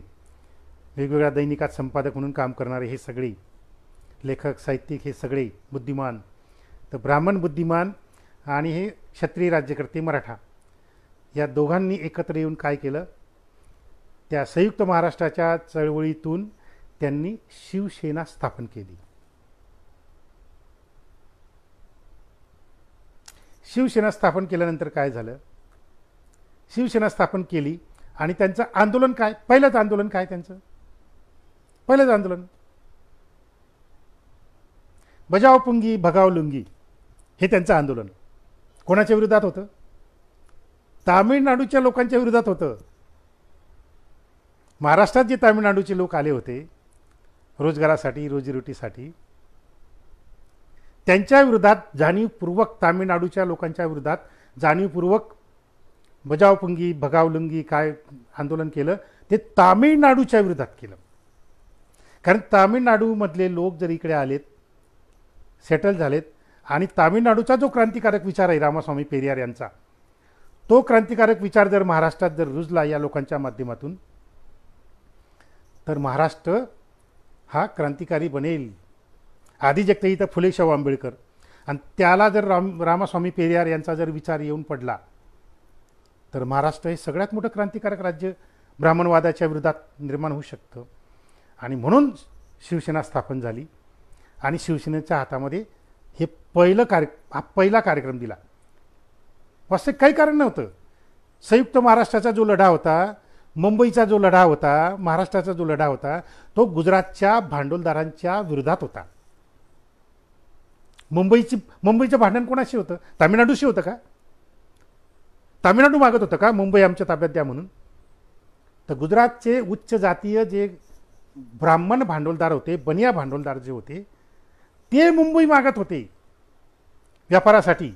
वेगवेगळ्या दैनिकात संपादक म्हणून काम करणारे हे सगळे लेखक साहित्यिक हे सगळे बुद्धिमान तर ब्राह्मण बुद्धिमान आणि हे क्षत्रिय राज्यकर्ते मराठा या दोघांनी एकत्र येऊन काय केलं त्या संयुक्त महाराष्ट्राच्या चळवळीतून त्यांनी शिवसेना स्थापन केली शिवसेना स्थापन केल्यानंतर काय झालं शिवसेना स्थापन केली आणि त्यांचं आंदोलन काय पहिलंच आंदोलन काय त्यांचं पहिलंच आंदोलन बजावपुंगी पुंगी लुंगी हे त्यांचं आंदोलन कोणाच्या विरोधात होतं तामिळनाडूच्या लोकांच्या विरोधात होतं महाराष्ट्रात जे तामिळनाडूचे लोक आले होते रोजगारासाठी रोजीरोटीसाठी त्यांच्या विरोधात जाणीवपूर्वक तामिळनाडूच्या लोकांच्या विरोधात जाणीवपूर्वक बजावपुंगी भगावलुंगी काय आंदोलन केलं ते तामिळनाडूच्या विरोधात केलं कारण तामिळनाडूमधले लोक जर इकडे आलेत सेटल झालेत आणि तामिळनाडूचा जो क्रांतिकारक विचार आहे रामास्वामी पेरियार यांचा तो क्रांतिकारक विचार जर महाराष्ट्रात जर रुजला या लोकांच्या माध्यमातून तर महाराष्ट्र हा क्रांतिकारी बनेल आदिजगतहित फुले शाहू आंबेडकर आणि त्याला जर राम रामास्वामी पेरियार यांचा जर विचार येऊन पडला तर महाराष्ट्र हे सगळ्यात मोठं क्रांतिकारक राज्य ब्राह्मणवादाच्या विरोधात निर्माण होऊ शकतं आणि म्हणून शिवसेना स्थापन झाली आणि शिवसेनेच्या हातामध्ये हे पहिलं कार्य हा पहिला कार्यक्रम दिला वास्तविक काही कारण नव्हतं संयुक्त महाराष्ट्राचा जो लढा होता मुंबईचा जो लढा होता महाराष्ट्राचा जो लढा होता तो गुजरातच्या भांडवलदारांच्या विरोधात होता मुंबईची मुंबईचं भांडण कोणाशी होतं तामिळनाडूशी होतं का तामिळनाडू मागत होतं का मुंबई आमच्या ताब्यात द्या म्हणून तर गुजरातचे उच्च जातीय जे ब्राह्मण भांडवलदार होते बनिया भांडवलदार जे होते ते मुंबई मागत होते व्यापारासाठी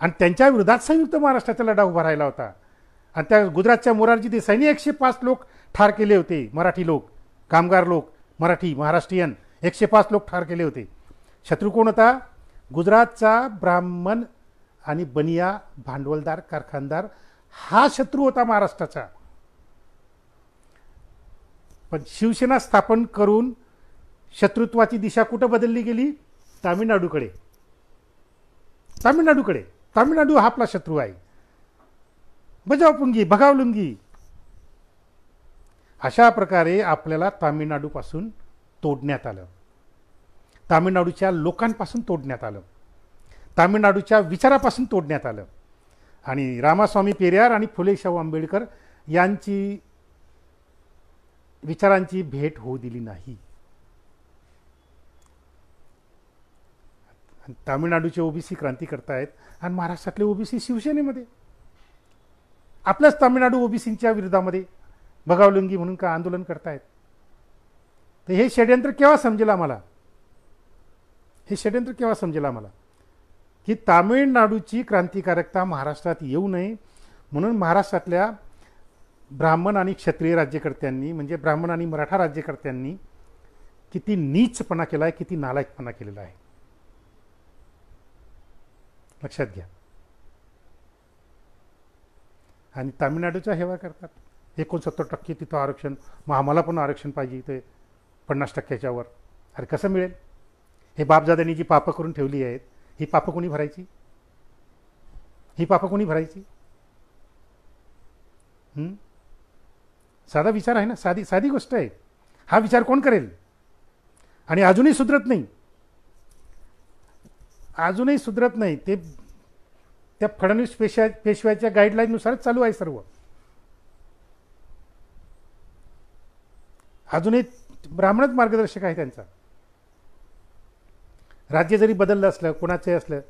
आणि त्यांच्या विरोधात संयुक्त महाराष्ट्राचा लढा उभा राहिला होता आणि त्या गुजरातच्या मोरारजी देसाईने एकशे पाच लोक ठार केले होते मराठी लोक कामगार लोक मराठी महाराष्ट्रीयन एकशे पाच लोक ठार केले होते शत्रू कोण होता गुजरातचा ब्राह्मण आणि बनिया भांडवलदार कारखानदार हा शत्रू होता महाराष्ट्राचा पण शिवसेना स्थापन करून शत्रुत्वाची दिशा कुठं बदलली गेली तामिळनाडूकडे तामिळनाडूकडे तामिळनाडू हा आपला शत्रू आहे बजावपुंगी भगावलुंगी अशा प्रकारे आपल्याला तामिळनाडूपासून तोडण्यात आलं तामिळनाडूच्या लोकांपासून तोडण्यात आलं तामिळनाडूच्या विचारापासून तोडण्यात आलं आणि रामास्वामी पेरियार आणि फुले शाहू आंबेडकर यांची विचारांची भेट होऊ दिली नाही तामिळनाडूचे ओबीसी क्रांती करतायत आणि महाराष्ट्रातले ओबीसी शिवसेनेमध्ये आपल्याच तामिळनाडू ओबीसींच्या विरोधामध्ये बगावलुंगी म्हणून का आंदोलन करतायत तर हे षड्यंत्र केव्हा समजेल आम्हाला हे षड्यंत्र केव्हा समजेल आम्हाला की तामिळनाडूची क्रांतिकारकता महाराष्ट्रात येऊ नये म्हणून महाराष्ट्रातल्या ब्राह्मण आणि क्षत्रिय राज्यकर्त्यांनी म्हणजे ब्राह्मण आणि मराठा राज्यकर्त्यांनी किती नीचपणा केला आहे किती नालायकपणा केलेला आहे लक्षात घ्या आणि तामिळनाडूचा हेवा करतात एकोणसत्तर टक्के तिथं आरक्षण मग आम्हाला पण आरक्षण पाहिजे इथे पन्नास टक्क्याच्या अरे कसं मिळेल हे बापजादांनी जी पापं करून ठेवली आहेत ही पापं कोणी भरायची ही पापं कोणी भरायची साधा विचार आहे ना साधी साधी गोष्ट आहे हा विचार कोण करेल आणि अजूनही सुधरत नाही अजूनही सुधरत नाही ते त्या फडणवीस पेशव्या पेशव्याच्या गाईडलाईननुसारच चालू आहे सर्व अजूनही ब्राह्मणच मार्गदर्शक आहे त्यांचा राज्य जरी बदललं असलं कोणाचंही असलं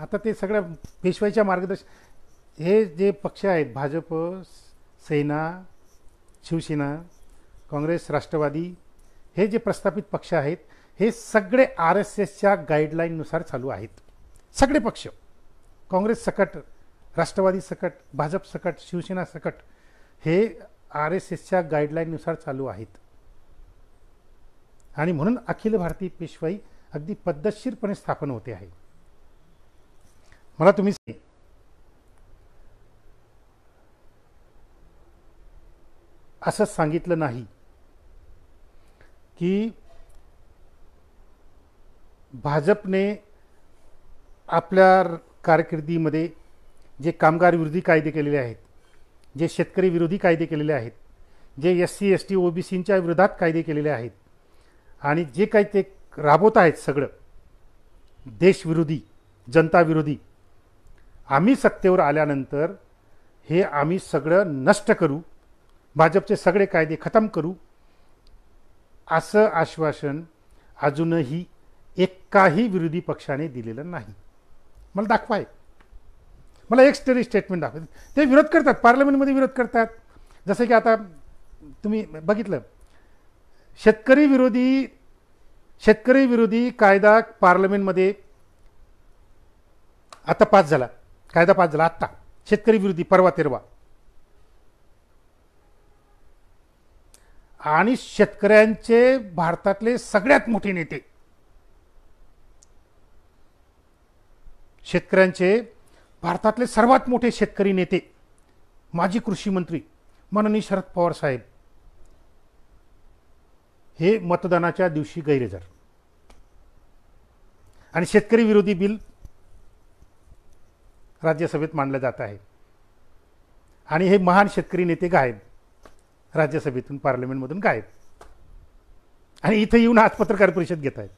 आता ते सगळ्या पेशवाईच्या मार्गदर्शक हे जे पक्ष आहेत भाजप सेना शिवसेना काँग्रेस राष्ट्रवादी हे जे प्रस्थापित पक्ष आहेत हे सगळे आर एस एसच्या गाईडलाईननुसार चालू आहेत सगळे पक्ष काँग्रेस सकट राष्ट्रवादी सकट भाजप सकट शिवसेना सकट हे आर एस एसच्या गाईडलाईननुसार चालू आहेत आणि म्हणून अखिल भारतीय पेशवाई अगदी पद्धतशीरपणे स्थापन होते आहे मला तुम्ही असं सांगितलं नाही की भाजपने आपल्या कारकिर्दीमध्ये जे कामगार विरोधी कायदे केलेले आहेत जे शेतकरी विरोधी कायदे केलेले आहेत जे एस सी एस टी ओबीसींच्या विरोधात कायदे केलेले आहेत आणि जे काही ते राबवत आहेत सगळं देशविरोधी जनताविरोधी आम्ही सत्तेवर आल्यानंतर हे आम्ही सगळं नष्ट करू भाजपचे सगळे कायदे खतम करू असं आश्वासन अजूनही एकाही विरोधी पक्षाने दिलेलं नाही मला दाखवाय मला एक स्टरी स्टेटमेंट दाखवा ते विरोध करतात पार्लमेंटमध्ये विरोध करतात जसं की आता तुम्ही बघितलं शेतकरी विरोधी शेतकरी विरोधी कायदा पार्लमेंटमध्ये आता पास झाला कायदा पास झाला आत्ता शेतकरी विरोधी परवा तेरवा आणि शेतकऱ्यांचे भारतातले सगळ्यात मोठे नेते शेतकऱ्यांचे भारतातले सर्वात मोठे शेतकरी नेते माजी कृषी मंत्री माननीय शरद पवार साहेब हे मतदानाच्या दिवशी गैरहजर आणि शेतकरी विरोधी बिल राज्यसभेत मांडलं जात आहे आणि हे महान शेतकरी नेते गायब राज्यसभेतून पार्लमेंटमधून गायब आणि इथं येऊन आज पत्रकार परिषद घेत आहेत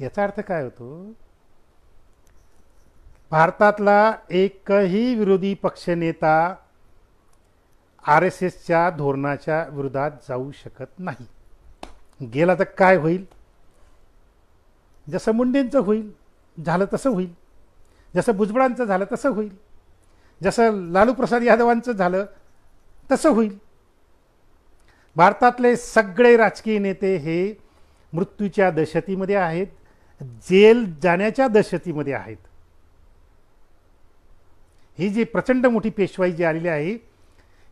याचा अर्थ काय होतो भारतातला एकही विरोधी पक्षनेता आर एस एसच्या धोरणाच्या विरोधात जाऊ शकत नाही गेला तर काय होईल जसं मुंडेंचं होईल झालं तसं होईल जसं भुजबळांचं झालं तसं होईल जसं लालू प्रसाद यादवांचं झालं तसं होईल भारतातले सगळे राजकीय नेते हे मृत्यूच्या दहशतीमध्ये आहेत जेल जाण्याच्या दहशतीमध्ये आहेत ही जी प्रचंड मोठी पेशवाई जी आलेली आहे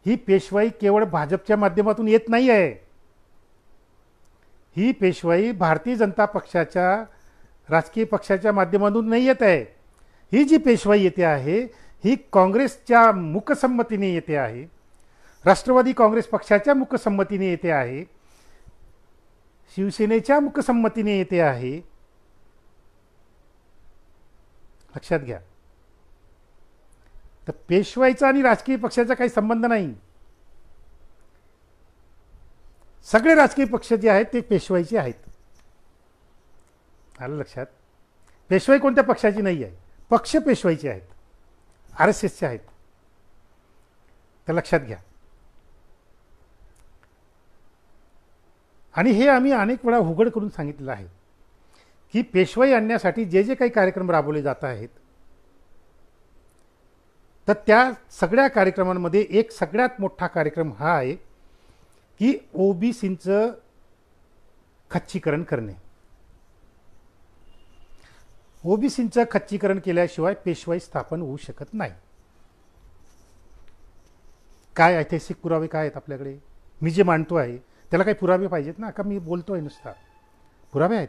ही पेशवाई केवळ भाजपच्या माध्यमातून येत नाही आहे ही पेशवाई भारतीय जनता पक्षाच्या राजकीय पक्षाच्या माध्यमातून नाही येत आहे ही जी पेशवाई येते आहे ही काँग्रेसच्या मुकसंमतीने येते आहे राष्ट्रवादी काँग्रेस पक्षाच्या मुकसंमतीने येते आहे शिवसेनेच्या मुकसंमतीने येते आहे लक्षात घ्या तर पेशवाईचा आणि राजकीय पक्षाचा काही संबंध नाही सगळे राजकीय पक्ष जे आहेत ते पेशवाईचे आहेत आलं लक्षात पेशवाई कोणत्या पक्षाची नाही आहे पक्ष पेशवाईचे आहेत आर एस एसचे आहेत तर लक्षात घ्या आणि हे आम्ही अनेक वेळा उघड करून सांगितलेलं आहे की पेशवाई आणण्यासाठी जे जे काही कार्यक्रम राबवले जात आहेत तर त्या सगळ्या कार्यक्रमांमध्ये एक सगळ्यात मोठा कार्यक्रम हा आहे की ओबीसींचं खच्चीकरण करणे ओबीसींचं खच्चीकरण केल्याशिवाय पेशवाई स्थापन होऊ शकत नाही काय ऐतिहासिक पुरावे काय आहेत आपल्याकडे मी जे मांडतो आहे त्याला काही पुरावे पाहिजेत ना का मी बोलतो आहे नुसता पुरावे आहेत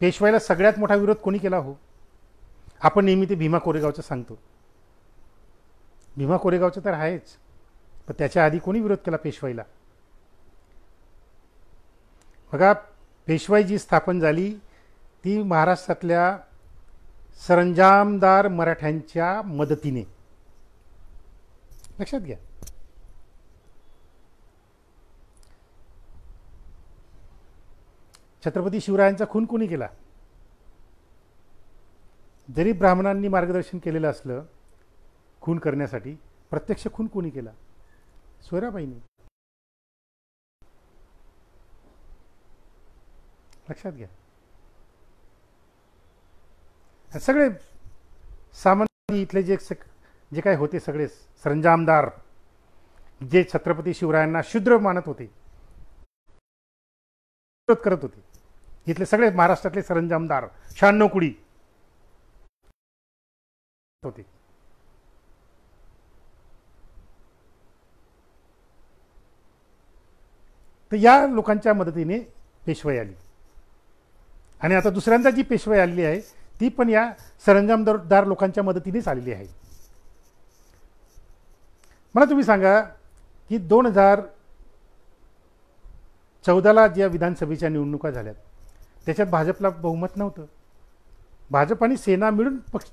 पेशवाईला सगळ्यात मोठा विरोध कोणी केला हो आपण नेहमी ते भीमा कोरेगावचं सांगतो भीमा कोरेगावचं तर आहेच पण त्याच्या आधी कोणी विरोध केला पेशवाईला बघा पेशवाई जी स्थापन झाली ती महाराष्ट्रातल्या सरंजामदार मराठ्यांच्या मदतीने लक्षात घ्या छत्रपती शिवरायांचा खून कोणी केला जरी ब्राह्मणांनी मार्गदर्शन केलेलं असलं खून करण्यासाठी प्रत्यक्ष खून कोणी केला सोयराबाईने लक्षात घ्या सगळे सामान्य इथले जे जे काय होते सगळे सरंजामदार जे छत्रपती शिवरायांना शूद्र मानत होते करत होते इथले सगळे महाराष्ट्रातले सरंजामदार शहाण्णव कुडी होती तर या लोकांच्या मदतीने पेशवाई आली आणि आता दुसऱ्यांदा जी पेशवाई आलेली आहे ती पण या सरंजामदार लोकांच्या मदतीनेच आलेली आहे मला तुम्ही सांगा की दोन हजार चौदाला ज्या विधानसभेच्या निवडणुका झाल्यात त्याच्यात भाजपला बहुमत नव्हतं भाजप आणि सेना मिळून पक्ष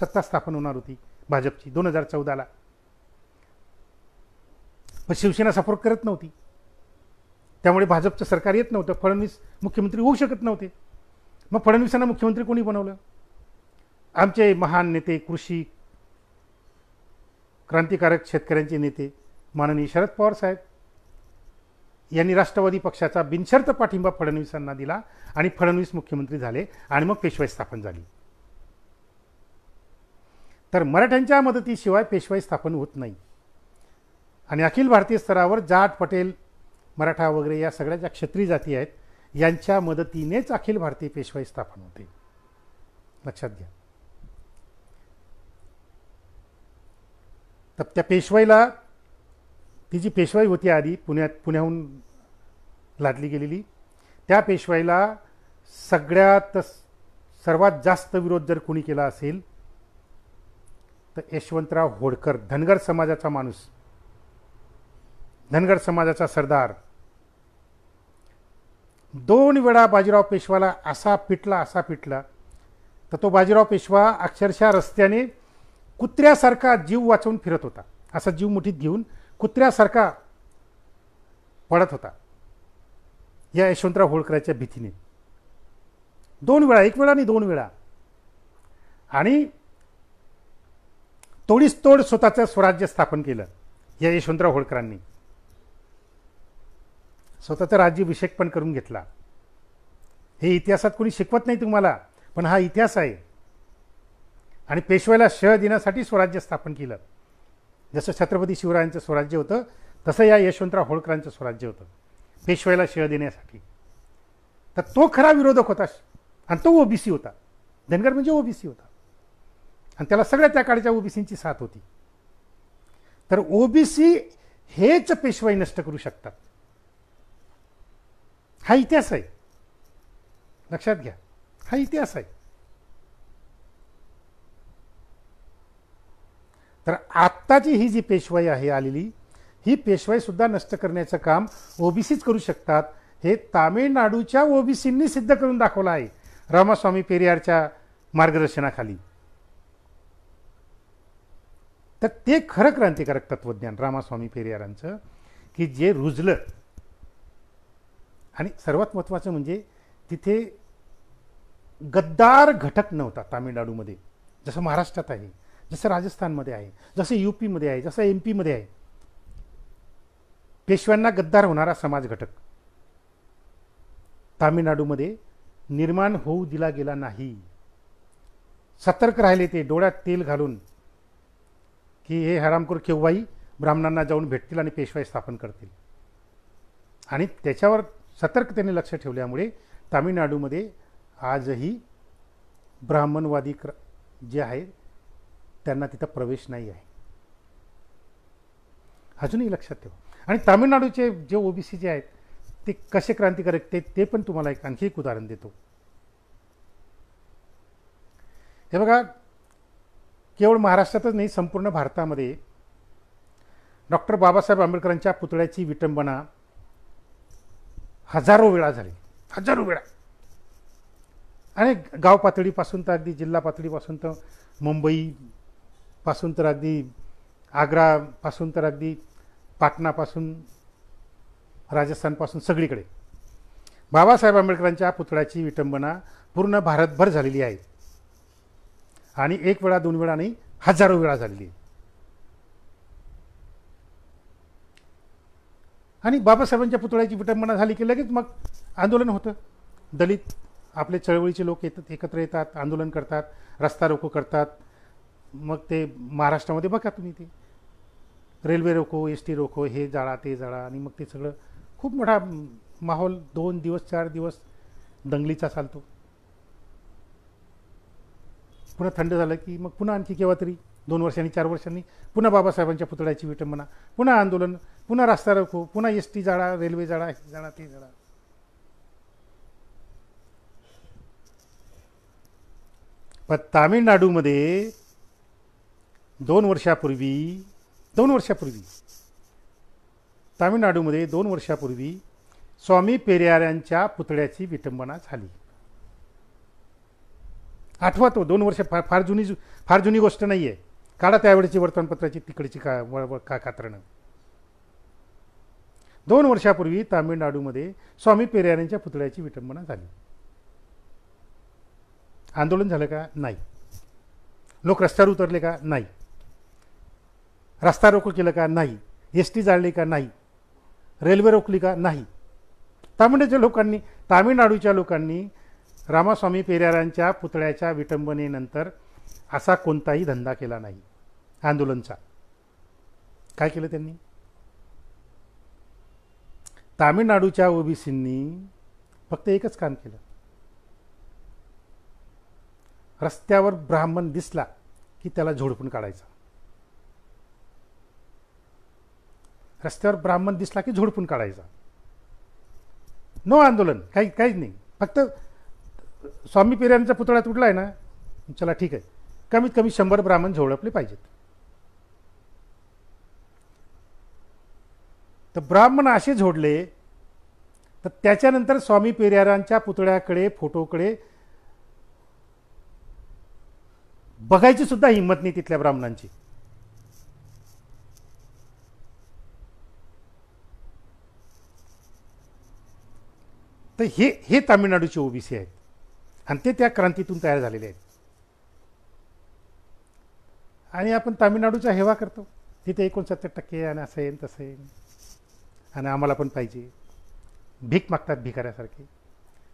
सत्ता स्थापन होणार होती भाजपची दोन हजार चौदाला पण शिवसेना सपोर्ट करत नव्हती त्यामुळे भाजपचं सरकार येत नव्हतं फडणवीस मुख्यमंत्री होऊ शकत नव्हते मग फडणवीसांना मुख्यमंत्री कोणी बनवलं आमचे महान नेते कृषी क्रांतिकारक शेतकऱ्यांचे नेते माननीय शरद पवार साहेब यांनी राष्ट्रवादी पक्षाचा बिनशर्त पाठिंबा फडणवीसांना दिला आणि फडणवीस मुख्यमंत्री झाले आणि मग पेशवाई स्थापन झाली तर मराठ्यांच्या मदतीशिवाय पेशवाई स्थापन होत नाही आणि अखिल भारतीय स्तरावर जाट पटेल मराठा वगैरे या सगळ्या ज्या क्षत्रिय जाती आहेत यांच्या मदतीनेच अखिल भारतीय पेशवाई स्थापन होते लक्षात घ्या तर त्या पेशवाईला ती जी पेशवाई होती आधी पुण्यात पुण्याहून लादली गेलेली त्या पेशवाईला सगळ्यात सर्वात जास्त विरोध जर कोणी केला असेल तर यशवंतराव होळकर धनगर समाजाचा माणूस धनगर समाजाचा सरदार दोन वेळा बाजीराव पेशवाला असा पिटला असा पिटला तर तो बाजीराव पेशवा अक्षरशः रस्त्याने कुत्र्यासारखा जीव वाचवून फिरत होता असा जीव मुठीत घेऊन कुत्र्यासारखा पडत होता या यशवंतराव होळकराच्या भीतीने दोन वेळा एक वेळा आणि दोन वेळा आणि तोडीस तोड स्वतःचं स्वराज्य स्थापन केलं या यशवंतराव होळकरांनी स्वतःचा राज्याभिषेक पण करून घेतला हे इतिहासात कोणी शिकवत नाही तुम्हाला पण हा इतिहास आहे आणि पेशव्याला शह देण्यासाठी स्वराज्य स्थापन केलं जसं छत्रपती शिवरायांचं स्वराज्य होतं तसं या यशवंतराव होळकरांचं स्वराज्य होतं पेशव्याला शह देण्यासाठी तर तो खरा विरोधक होता आणि तो ओबीसी होता धनगर म्हणजे ओबीसी होता आणि त्याला सगळ्या त्या काळच्या ओबीसींची साथ होती तर ओबीसी हेच पेशवाई नष्ट करू शकतात हा इतिहास आहे लक्षात घ्या हा इतिहास आहे तर आत्ताची ही जी पेशवाई आहे आलेली ही पेशवाई सुद्धा नष्ट करण्याचं काम ओबीसीच करू शकतात हे तामिळनाडूच्या ओबीसींनी सिद्ध करून दाखवलं आहे रामास्वामी पेरियारच्या मार्गदर्शनाखाली तर ते खरं क्रांतिकारक तत्त्वज्ञान रामास्वामी पेरियारांचं की जे रुजलं आणि सर्वात महत्त्वाचं म्हणजे तिथे गद्दार घटक नव्हता तामिळनाडूमध्ये जसं महाराष्ट्रात आहे जसं राजस्थानमध्ये आहे जसं यू पीमध्ये आहे जसं एम पीमध्ये आहे पेशव्यांना गद्दार होणारा समाज घटक तामिळनाडूमध्ये निर्माण होऊ दिला गेला नाही सतर्क राहिले ते डोळ्यात तेल घालून की हे हरामखोर केव्हाही ब्राह्मणांना जाऊन भेटतील आणि पेशवाई स्थापन करतील आणि त्याच्यावर सतर्कतेने लक्ष ठेवल्यामुळे तामिळनाडूमध्ये आजही ब्राह्मणवादी क्र जे आहे त्यांना तिथं प्रवेश नाही आहे अजूनही लक्षात ठेवा आणि तामिळनाडूचे जे ओबीसी जे आहेत ते कसे क्रांतिकारक ते ते पण तुम्हाला एक आणखी एक उदाहरण देतो हे बघा केवळ महाराष्ट्रातच नाही संपूर्ण भारतामध्ये डॉक्टर बाबासाहेब आंबेडकरांच्या पुतळ्याची विटंबना हजारो वेळा झाली हजारो वेळा आणि गाव पातळीपासून तर अगदी जिल्हा पातळीपासून तर मुंबईपासून तर अगदी आग्रापासून तर अगदी पाटणापासून राजस्थानपासून सगळीकडे बाबासाहेब आंबेडकरांच्या पुतळ्याची विटंबना पूर्ण भारतभर झालेली आहे आणि एक वेळा दोन वेळा नाही हजारो वेळा झालेली आणि बाबासाहेबांच्या पुतळ्याची विटंबना झाली की लगेच मग आंदोलन होतं दलित आपले चळवळीचे लोक येतात एकत्र येतात आंदोलन करतात रस्ता रोको करतात मग ते महाराष्ट्रामध्ये बघा तुम्ही ते रेल्वे रोको एस टी रोको हे जाळा ते जाळा आणि मग ते सगळं खूप मोठा माहोल दोन दिवस चार दिवस दंगलीचा चालतो पुन्हा थंड झालं की मग पुन्हा आणखी केव्हा तरी दोन वर्षांनी चार वर्षांनी पुन्हा बाबासाहेबांच्या पुतळ्याची विटंबना पुन्हा आंदोलन पुन्हा रस्ता रोखो पुन्हा एस टी जाडा रेल्वे जाडा हे जाडा ते जाळा पण तामिळनाडूमध्ये दोन वर्षापूर्वी दोन वर्षापूर्वी तामिळनाडूमध्ये दोन वर्षापूर्वी स्वामी पेरियारांच्या पुतळ्याची विटंबना झाली आठवा तो दोन वर्ष फार फार जुनी फार जुनी गोष्ट नाही आहे काढा त्यावेळेची वर्तमानपत्राची तिकडची का का दोन वर्षापूर्वी तामिळनाडूमध्ये स्वामी पेरियारेंच्या पुतळ्याची विटंबना झाली आंदोलन झालं का नाही लोक रस्त्यावर उतरले का नाही रस्ता रोको केलं का नाही एस टी जाळली का नाही रेल्वे रोखली का नाही तामिळच्या लोकांनी तामिळनाडूच्या लोकांनी रामास्वामी पेऱ्यारांच्या पुतळ्याच्या विटंबनेनंतर असा कोणताही धंदा केला नाही आंदोलनचा काय केलं त्यांनी तामिळनाडूच्या ओबीसींनी फक्त एकच काम केलं रस्त्यावर ब्राह्मण दिसला की त्याला झोडपून काढायचा रस्त्यावर ब्राह्मण दिसला की झोडपून काढायचा नो आंदोलन काही काहीच नाही फक्त स्वामी पेरियारांचा पुतळा तुटला आहे ना चला ठीक आहे कमीत कमी शंभर ब्राह्मण झोडपले पाहिजेत तर ब्राह्मण असे झोडले तर त्याच्यानंतर स्वामी पेऱ्यारांच्या पुतळ्याकडे फोटोकडे बघायची सुद्धा हिंमत नाही तिथल्या ब्राह्मणांची तर हे हे तामिळनाडूचे ओबीसी आहेत आणि ते त्या क्रांतीतून तयार झालेले आहेत आणि आपण तामिळनाडूचा हेवा करतो तिथे एकोणसत्तर टक्के आणि असं येईन तसं येईन आणि आम्हाला पण पाहिजे भीक मागतात भिकाऱ्यासारखे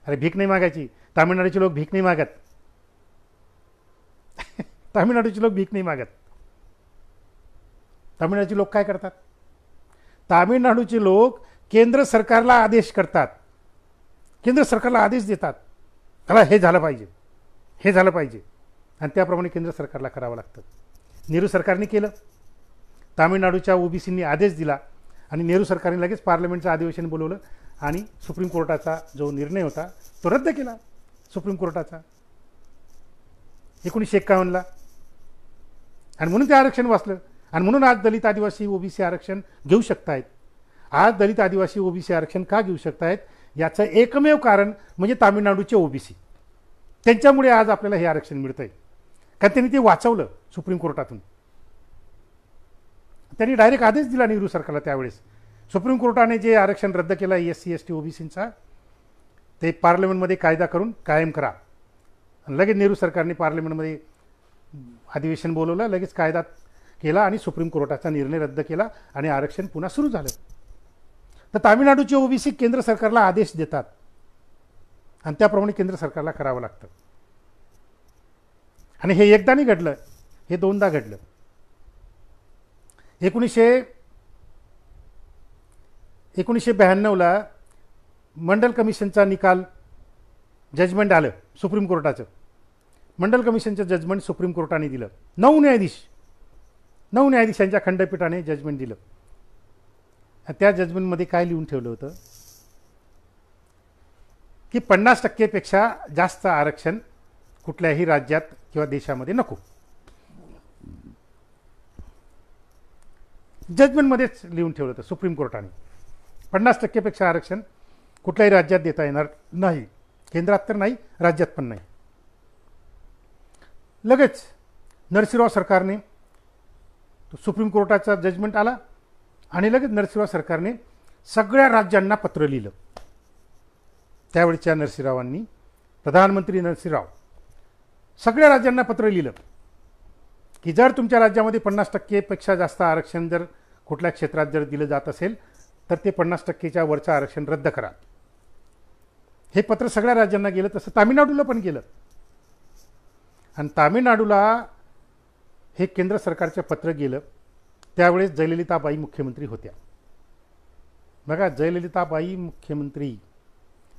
अरे भीक नाही मागायची तामिळनाडूचे लोक भीक नाही मागत तामिळनाडूचे लोक भीक नाही मागत तामिळनाडूचे लोक काय करतात तामिळनाडूचे लोक केंद्र सरकारला आदेश करतात केंद्र सरकारला आदेश देतात त्याला हे झालं पाहिजे हे झालं पाहिजे आणि त्याप्रमाणे केंद्र सरकारला करावं लागतं नेहरू सरकारने केलं तामिळनाडूच्या ओबीसींनी आदेश दिला आणि नेहरू सरकारने लगेच पार्लमेंटचं अधिवेशन बोलवलं आणि सुप्रीम कोर्टाचा जो निर्णय होता तो रद्द केला सुप्रीम कोर्टाचा एकोणीसशे एक्कावन्नला आणि म्हणून ते आरक्षण वाचलं आणि म्हणून आज दलित आदिवासी ओबीसी आरक्षण घेऊ आहेत आज दलित आदिवासी ओबीसी आरक्षण का घेऊ आहेत याचं एकमेव कारण म्हणजे तामिळनाडूचे ओबीसी त्यांच्यामुळे आज आपल्याला हे आरक्षण मिळतं आहे कारण त्यांनी ते वाचवलं सुप्रीम कोर्टातून त्यांनी डायरेक्ट आदेश दिला नेहरू सरकारला त्यावेळेस सुप्रीम कोर्टाने जे आरक्षण रद्द केलं आहे एस सी एस टी ओबीसींचा ते पार्लमेंटमध्ये कायदा करून कायम करा आणि लगेच नेहरू सरकारने पार्लमेंटमध्ये अधिवेशन बोलवलं लगेच कायदा केला आणि सुप्रीम कोर्टाचा निर्णय रद्द केला आणि आरक्षण पुन्हा सुरू झालं तर तामिळनाडूचे ओबीसी केंद्र सरकारला आदेश देतात आणि त्याप्रमाणे केंद्र सरकारला करावं लागतं आणि हे एकदा नाही घडलं हे दोनदा घडलं एकोणीसशे एकोणीसशे ब्याण्णवला मंडल कमिशनचा निकाल जजमेंट आलं सुप्रीम कोर्टाचं मंडल कमिशनचं जजमेंट सुप्रीम कोर्टाने दिलं नऊ न्यायाधीश नऊ न्यायाधीशांच्या खंडपीठाने जजमेंट दिलं त्या जजमेंटमध्ये काय लिहून ठेवलं होतं की पन्नास टक्केपेक्षा जास्त आरक्षण कुठल्याही राज्यात किंवा देशामध्ये नको जजमेंटमध्येच लिहून ठेवलं होतं सुप्रीम कोर्टाने पन्नास टक्केपेक्षा आरक्षण कुठल्याही राज्यात देता येणार नाही केंद्रात तर नाही राज्यात पण नाही लगेच नरसिंहराव सरकारने सुप्रीम कोर्टाचा जजमेंट आला आणि लगेच नरसिंहराव सरकारने सगळ्या राज्यांना पत्र लिहिलं त्यावेळच्या नरसिंहरावांनी प्रधानमंत्री नरसिंहराव सगळ्या राज्यांना पत्र लिहिलं की जर तुमच्या राज्यामध्ये पन्नास टक्केपेक्षा जास्त आरक्षण जर कुठल्या क्षेत्रात जर दिलं जात असेल तर ते पन्नास टक्केच्या वरचं आरक्षण रद्द करा हे पत्र सगळ्या राज्यांना गेलं तसं तामिळनाडूला पण गेलं आणि तामिळनाडूला हे केंद्र सरकारचं पत्र गेलं त्यावेळेस जयललिताबाई मुख्यमंत्री होत्या बघा जयललिताबाई मुख्यमंत्री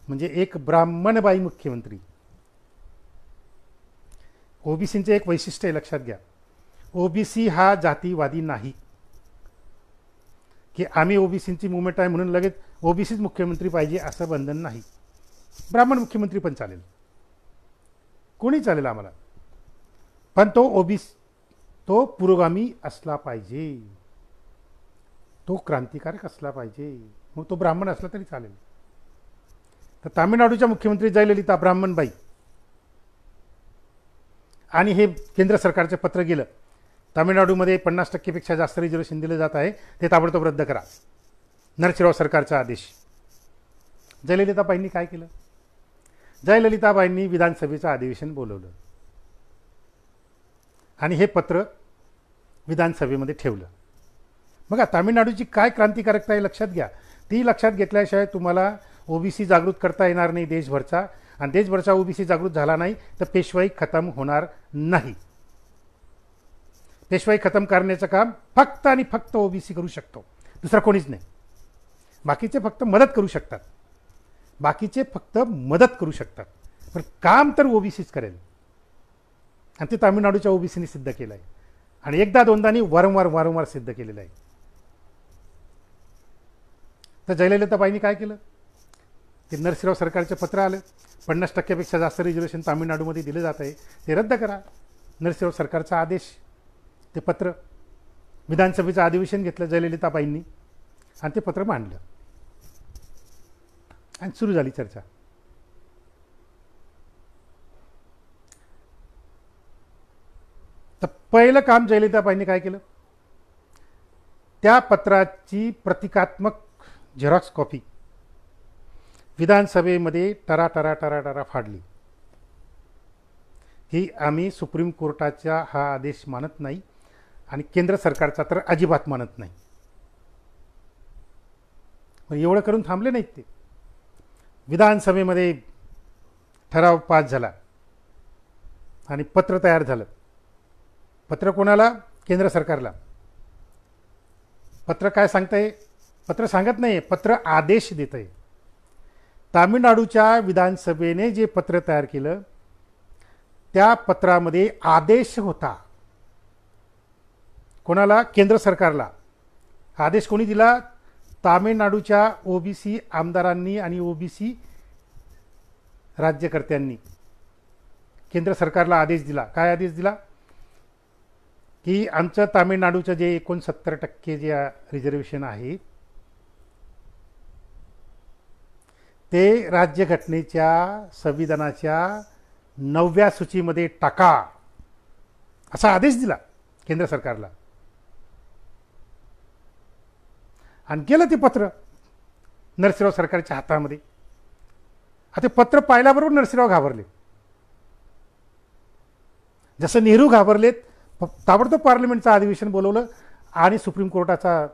म्हणजे एक ब्राह्मणबाई मुख्यमंत्री ओबीसींचे एक वैशिष्ट्य आहे लक्षात घ्या ओबीसी हा जातीवादी नाही की आम्ही ओबीसींची मुवमेंट आहे म्हणून लगेच ओबीसीच मुख्यमंत्री पाहिजे असं बंधन नाही ब्राह्मण मुख्यमंत्री पण चालेल कोणी चालेल आम्हाला पण तो ओबीसी तो पुरोगामी असला पाहिजे तो क्रांतिकारक असला पाहिजे मग तो ब्राह्मण असला तरी चालेल तर तामिळनाडूच्या मुख्यमंत्री जयललिता ब्राह्मणबाई आणि हे केंद्र सरकारचे पत्र गेलं तामिळनाडूमध्ये पन्नास टक्केपेक्षा जास्त रिझर्वेशन दिलं जात आहे ते ताबडतोब रद्द करा नरशिराव सरकारचा आदेश जयललिताबाईंनी काय केलं जयललिताबाईंनी विधानसभेचं अधिवेशन बोलवलं आणि हे पत्र विधानसभेमध्ये ठेवलं बघा तामिळनाडूची काय क्रांतिकारकता आहे लक्षात घ्या ती लक्षात घेतल्याशिवाय तुम्हाला ओबीसी जागृत करता येणार नाही देशभरचा आणि देशभरचा ओबीसी जागृत झाला नाही तर पेशवाई खतम होणार नाही पेशवाई खतम करण्याचं काम फक्त आणि फक्त ओबीसी करू शकतो दुसरा कोणीच नाही बाकीचे फक्त मदत करू शकतात बाकीचे फक्त मदत करू शकतात पण काम तर ओबीसीच करेल आणि ते तामिळनाडूच्या ओबीसीने सिद्ध केलं आहे आणि एकदा दोनदानी वारंवार वारंवार सिद्ध केलेलं आहे तर जयललिताबाईंनी काय केलं ते नरसिंहराव सरकारचे पत्र आलं पन्नास टक्क्यापेक्षा जास्त रिझर्वेशन तामिळनाडूमध्ये दिलं जात आहे ते रद्द करा नरसिंहराव सरकारचा आदेश ते पत्र विधानसभेचं अधिवेशन घेतलं जयललिताबाईंनी आणि ते पत्र मांडलं आणि सुरू झाली चर्चा तर पहिलं काम जयलिताबाईंनी काय केलं त्या पत्राची प्रतिकात्मक झेरॉक्स कॉपी विधानसभेमध्ये टरा टरा टरा टरा फाडली ही आम्ही सुप्रीम कोर्टाचा हा आदेश मानत नाही आणि केंद्र सरकारचा तर अजिबात मानत नाही एवढं करून थांबले नाहीत ते विधानसभेमध्ये ठराव पास झाला आणि पत्र तयार झालं पत्र कोणाला केंद्र सरकारला पत्र काय सांगतंय पत्र सांगत नाही पत्र आदेश देत आहे तामिळनाडूच्या विधानसभेने जे पत्र तयार केलं त्या पत्रामध्ये आदेश होता कोणाला केंद्र सरकारला आदेश कोणी दिला तामिळनाडूच्या ओबीसी आमदारांनी आणि ओबीसी राज्यकर्त्यांनी केंद्र सरकारला आदेश दिला काय आदेश दिला की आमचं तामिळनाडूचं जे एकोणसत्तर टक्के जे रिझर्वेशन आहे ते राज्यघटनेच्या संविधानाच्या नवव्या सूचीमध्ये टाका असा आदेश दिला केंद्र सरकारला आणि गेलं ते पत्र नरसिंहराव सरकारच्या हातामध्ये आता पत्र पाहिल्याबरोबर नरसिंहराव घाबरले जसं नेहरू घाबरलेत ताबडतोब पार्लिमेंटचं अधिवेशन बोलवलं आणि सुप्रीम कोर्टाचा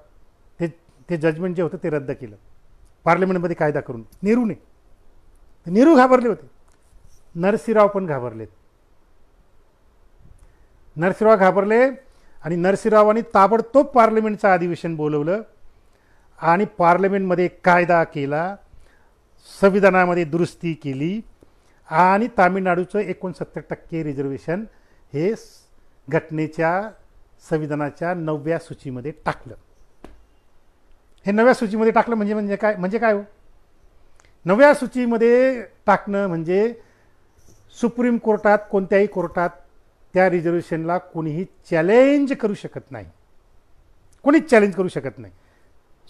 ते ते जजमेंट जे होतं ते रद्द केलं पार्लमेंटमध्ये कायदा करून नेहरूने नेहरू घाबरले होते नरसिंहराव पण घाबरलेत नरसिंहराव घाबरले आणि नरसिंहरावांनी ताबडतोब पार्लमेंटचं अधिवेशन बोलवलं आणि पार्लमेंटमध्ये कायदा केला संविधानामध्ये दुरुस्ती केली आणि तामिळनाडूचं एकोणसत्तर टक्के रिझर्वेशन हे घटनेच्या संविधानाच्या नवव्या सूचीमध्ये टाकलं हे नव्या सूचीमध्ये टाकलं म्हणजे म्हणजे काय म्हणजे काय हो नव्या सूचीमध्ये टाकणं म्हणजे सुप्रीम कोर्टात कोणत्याही कोर्टात त्या रिझर्वेशनला कोणीही चॅलेंज करू शकत नाही कोणीच चॅलेंज करू शकत नाही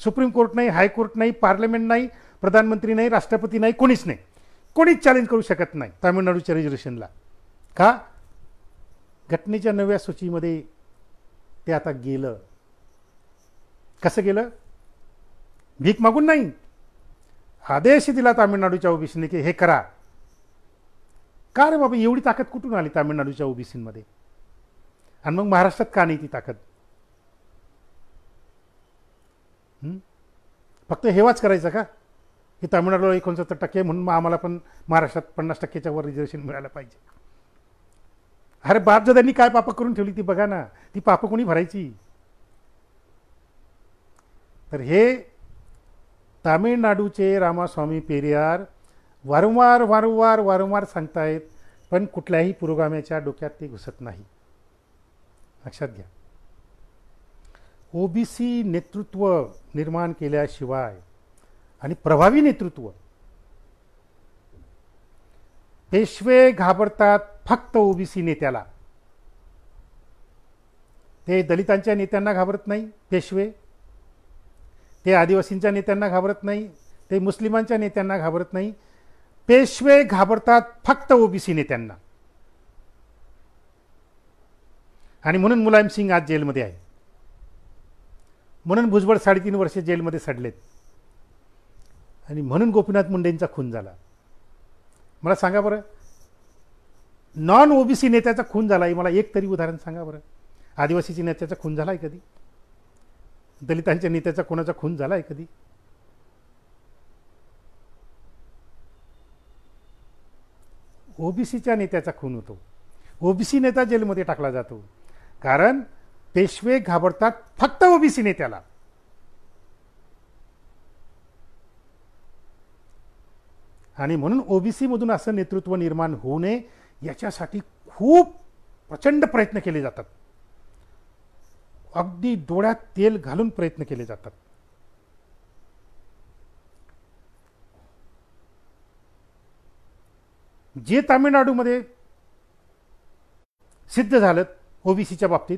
सुप्रीम कोर्ट नाही हायकोर्ट नाही पार्लमेंट नाही प्रधानमंत्री नाही राष्ट्रपती नाही कोणीच नाही कोणीच चॅलेंज करू शकत नाही तामिळनाडूच्या रिझर्वेशनला का घटनेच्या नव्या सूचीमध्ये ते आता गेलं कसं गेलं भीक मागून नाही आदेश दिला तामिळनाडूच्या ओबीसीने की हे करा का रे बाबा एवढी ताकद कुठून आली तामिळनाडूच्या ओबीसीमध्ये आणि मग महाराष्ट्रात का नाही ती ताकद फक्त हेवाच करायचं का हे तामिळनाडूला एकोणसत्तर टक्के म्हणून मग आम्हाला पण महाराष्ट्रात पन्नास टक्क्याच्या वर रिझर्वेशन मिळायला पाहिजे अरे जदांनी काय पाप करून ठेवली ती बघा ना ती पाप कोणी भरायची तर हे तामिळनाडूचे रामास्वामी पेरियार वारंवार वारंवार वारंवार सांगतायत पण कुठल्याही पुरोगाम्याच्या डोक्यात ते घुसत नाही लक्षात घ्या ओबीसी नेतृत्व निर्माण केल्याशिवाय आणि प्रभावी नेतृत्व पेशवे घाबरतात फक्त ओबीसी नेत्याला ते दलितांच्या नेत्यांना घाबरत नाही पेशवे ते आदिवासींच्या नेत्यांना घाबरत नाही ते मुस्लिमांच्या नेत्यांना घाबरत नाही पेशवे घाबरतात फक्त ओबीसी नेत्यांना आणि म्हणून मुलायम सिंग आज जेलमध्ये आहे म्हणून भुजबळ साडेतीन वर्षे जेलमध्ये सडलेत आणि म्हणून गोपीनाथ मुंडेंचा खून झाला मला सांगा बरं नॉन ओबीसी नेत्याचा खून झाला आहे मला एक तरी उदाहरण सांगा बरं आदिवासीची नेत्याचा खून झाला आहे कधी दलितांच्या नेत्याचा कोणाचा खून झाला आहे कधी ओबीसीच्या नेत्याचा खून होतो ओबीसी नेता जेलमध्ये टाकला जातो कारण पेशवे घाबरतात फक्त ओबीसी नेत्याला आणि म्हणून ओबीसीमधून असं नेतृत्व निर्माण होऊ नये याच्यासाठी खूप प्रचंड प्रयत्न केले जातात अगदी डोळ्यात तेल घालून प्रयत्न केले जातात जे तामिळनाडूमध्ये सिद्ध झालं ओबीसीच्या बाबतीत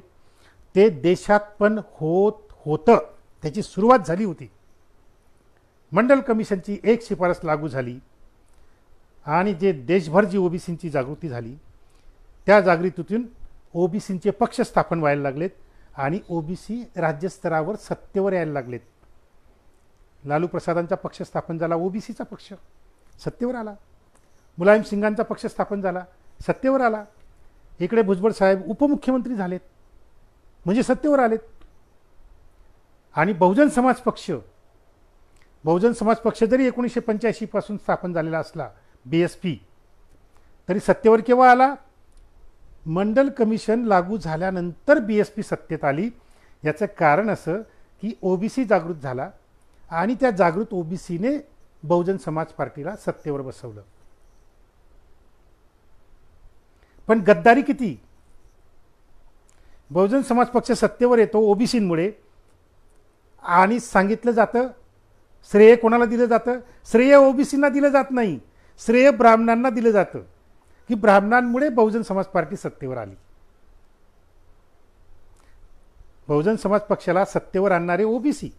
ते देशात पण होत होतं त्याची सुरुवात झाली होती मंडल कमिशनची एक शिफारस लागू झाली आणि जे देशभर जी ओबीसींची जागृती झाली त्या जागृतीतून ओबीसींचे पक्ष स्थापन व्हायला लागलेत आणि ओबीसी राज्यस्तरावर सत्तेवर यायला लागलेत लालू प्रसादांचा पक्ष स्थापन झाला ओबीसीचा पक्ष सत्तेवर आला मुलायम सिंगांचा पक्ष स्थापन झाला सत्तेवर आला इकडे भुजबळ साहेब उपमुख्यमंत्री झालेत म्हणजे सत्तेवर आलेत आणि बहुजन समाज पक्ष बहुजन समाज पक्ष जरी एकोणीसशे पंच्याऐंशीपासून स्थापन झालेला असला बी एस पी तरी सत्तेवर केव्हा आला मंडल कमिशन लागू झाल्यानंतर बी एस पी सत्तेत आली याचं कारण असं की ओबीसी जागृत झाला आणि त्या जागृत सीने बहुजन समाज पार्टीला सत्तेवर बसवलं पण गद्दारी किती बहुजन समाज पक्ष सत्तेवर येतो ओबीसीमुळे आणि सांगितलं जातं श्रेय कोणाला दिलं जातं श्रेय ओबीसींना दिलं जात नाही श्रेय ब्राह्मणांना दिलं जातं की ब्राह्मणांमुळे बहुजन समाज पार्टी सत्तेवर आली बहुजन समाज पक्षाला सत्तेवर आणणारे ओबीसी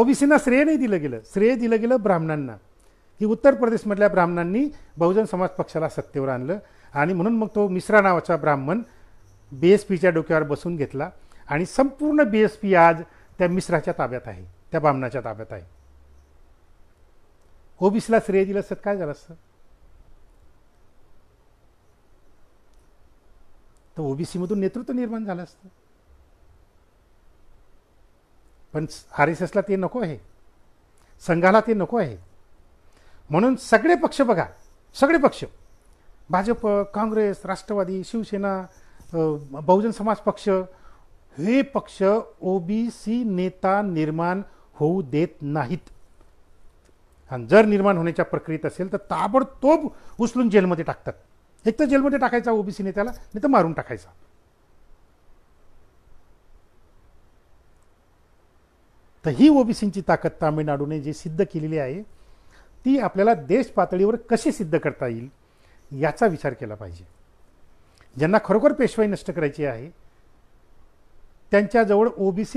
ओबीसींना श्रेय नाही दिलं गेलं श्रेय दिलं गेलं ब्राह्मणांना ही उत्तर प्रदेशमधल्या ब्राह्मणांनी बहुजन समाज पक्षाला सत्तेवर आणलं आणि म्हणून मग तो मिश्रा नावाचा ब्राह्मण बी एस पीच्या डोक्यावर बसून घेतला आणि संपूर्ण बी एस पी आज त्या मिश्राच्या ताब्यात आहे त्या ब्राह्मणाच्या ताब्यात आहे ओबीसीला श्रेय दिलं असतं काय झालं असतं तर ओबीसीमधून नेतृत्व निर्माण झालं असतं पण आर एस एसला ते नको आहे संघाला ते नको आहे म्हणून सगळे पक्ष बघा सगळे पक्ष भाजप काँग्रेस राष्ट्रवादी शिवसेना बहुजन समाज पक्ष हे पक्ष ओबीसी नेता निर्माण होऊ देत नाहीत आणि जर निर्माण होण्याच्या प्रक्रियेत असेल तर ताबडतोब उचलून जेलमध्ये टाकतात एक तर जेलमध्ये टाकायचा ओबीसी नेत्याला नाही तर मारून टाकायचा तर ही ओबीसींची ताकद तामिळनाडूने जी सिद्ध केलेली आहे ती आपल्याला देश पातळीवर कशी सिद्ध करता येईल याचा विचार केला पाहिजे ज्यांना खरोखर पेशवाई नष्ट करायची आहे त्यांच्याजवळ ओबीसी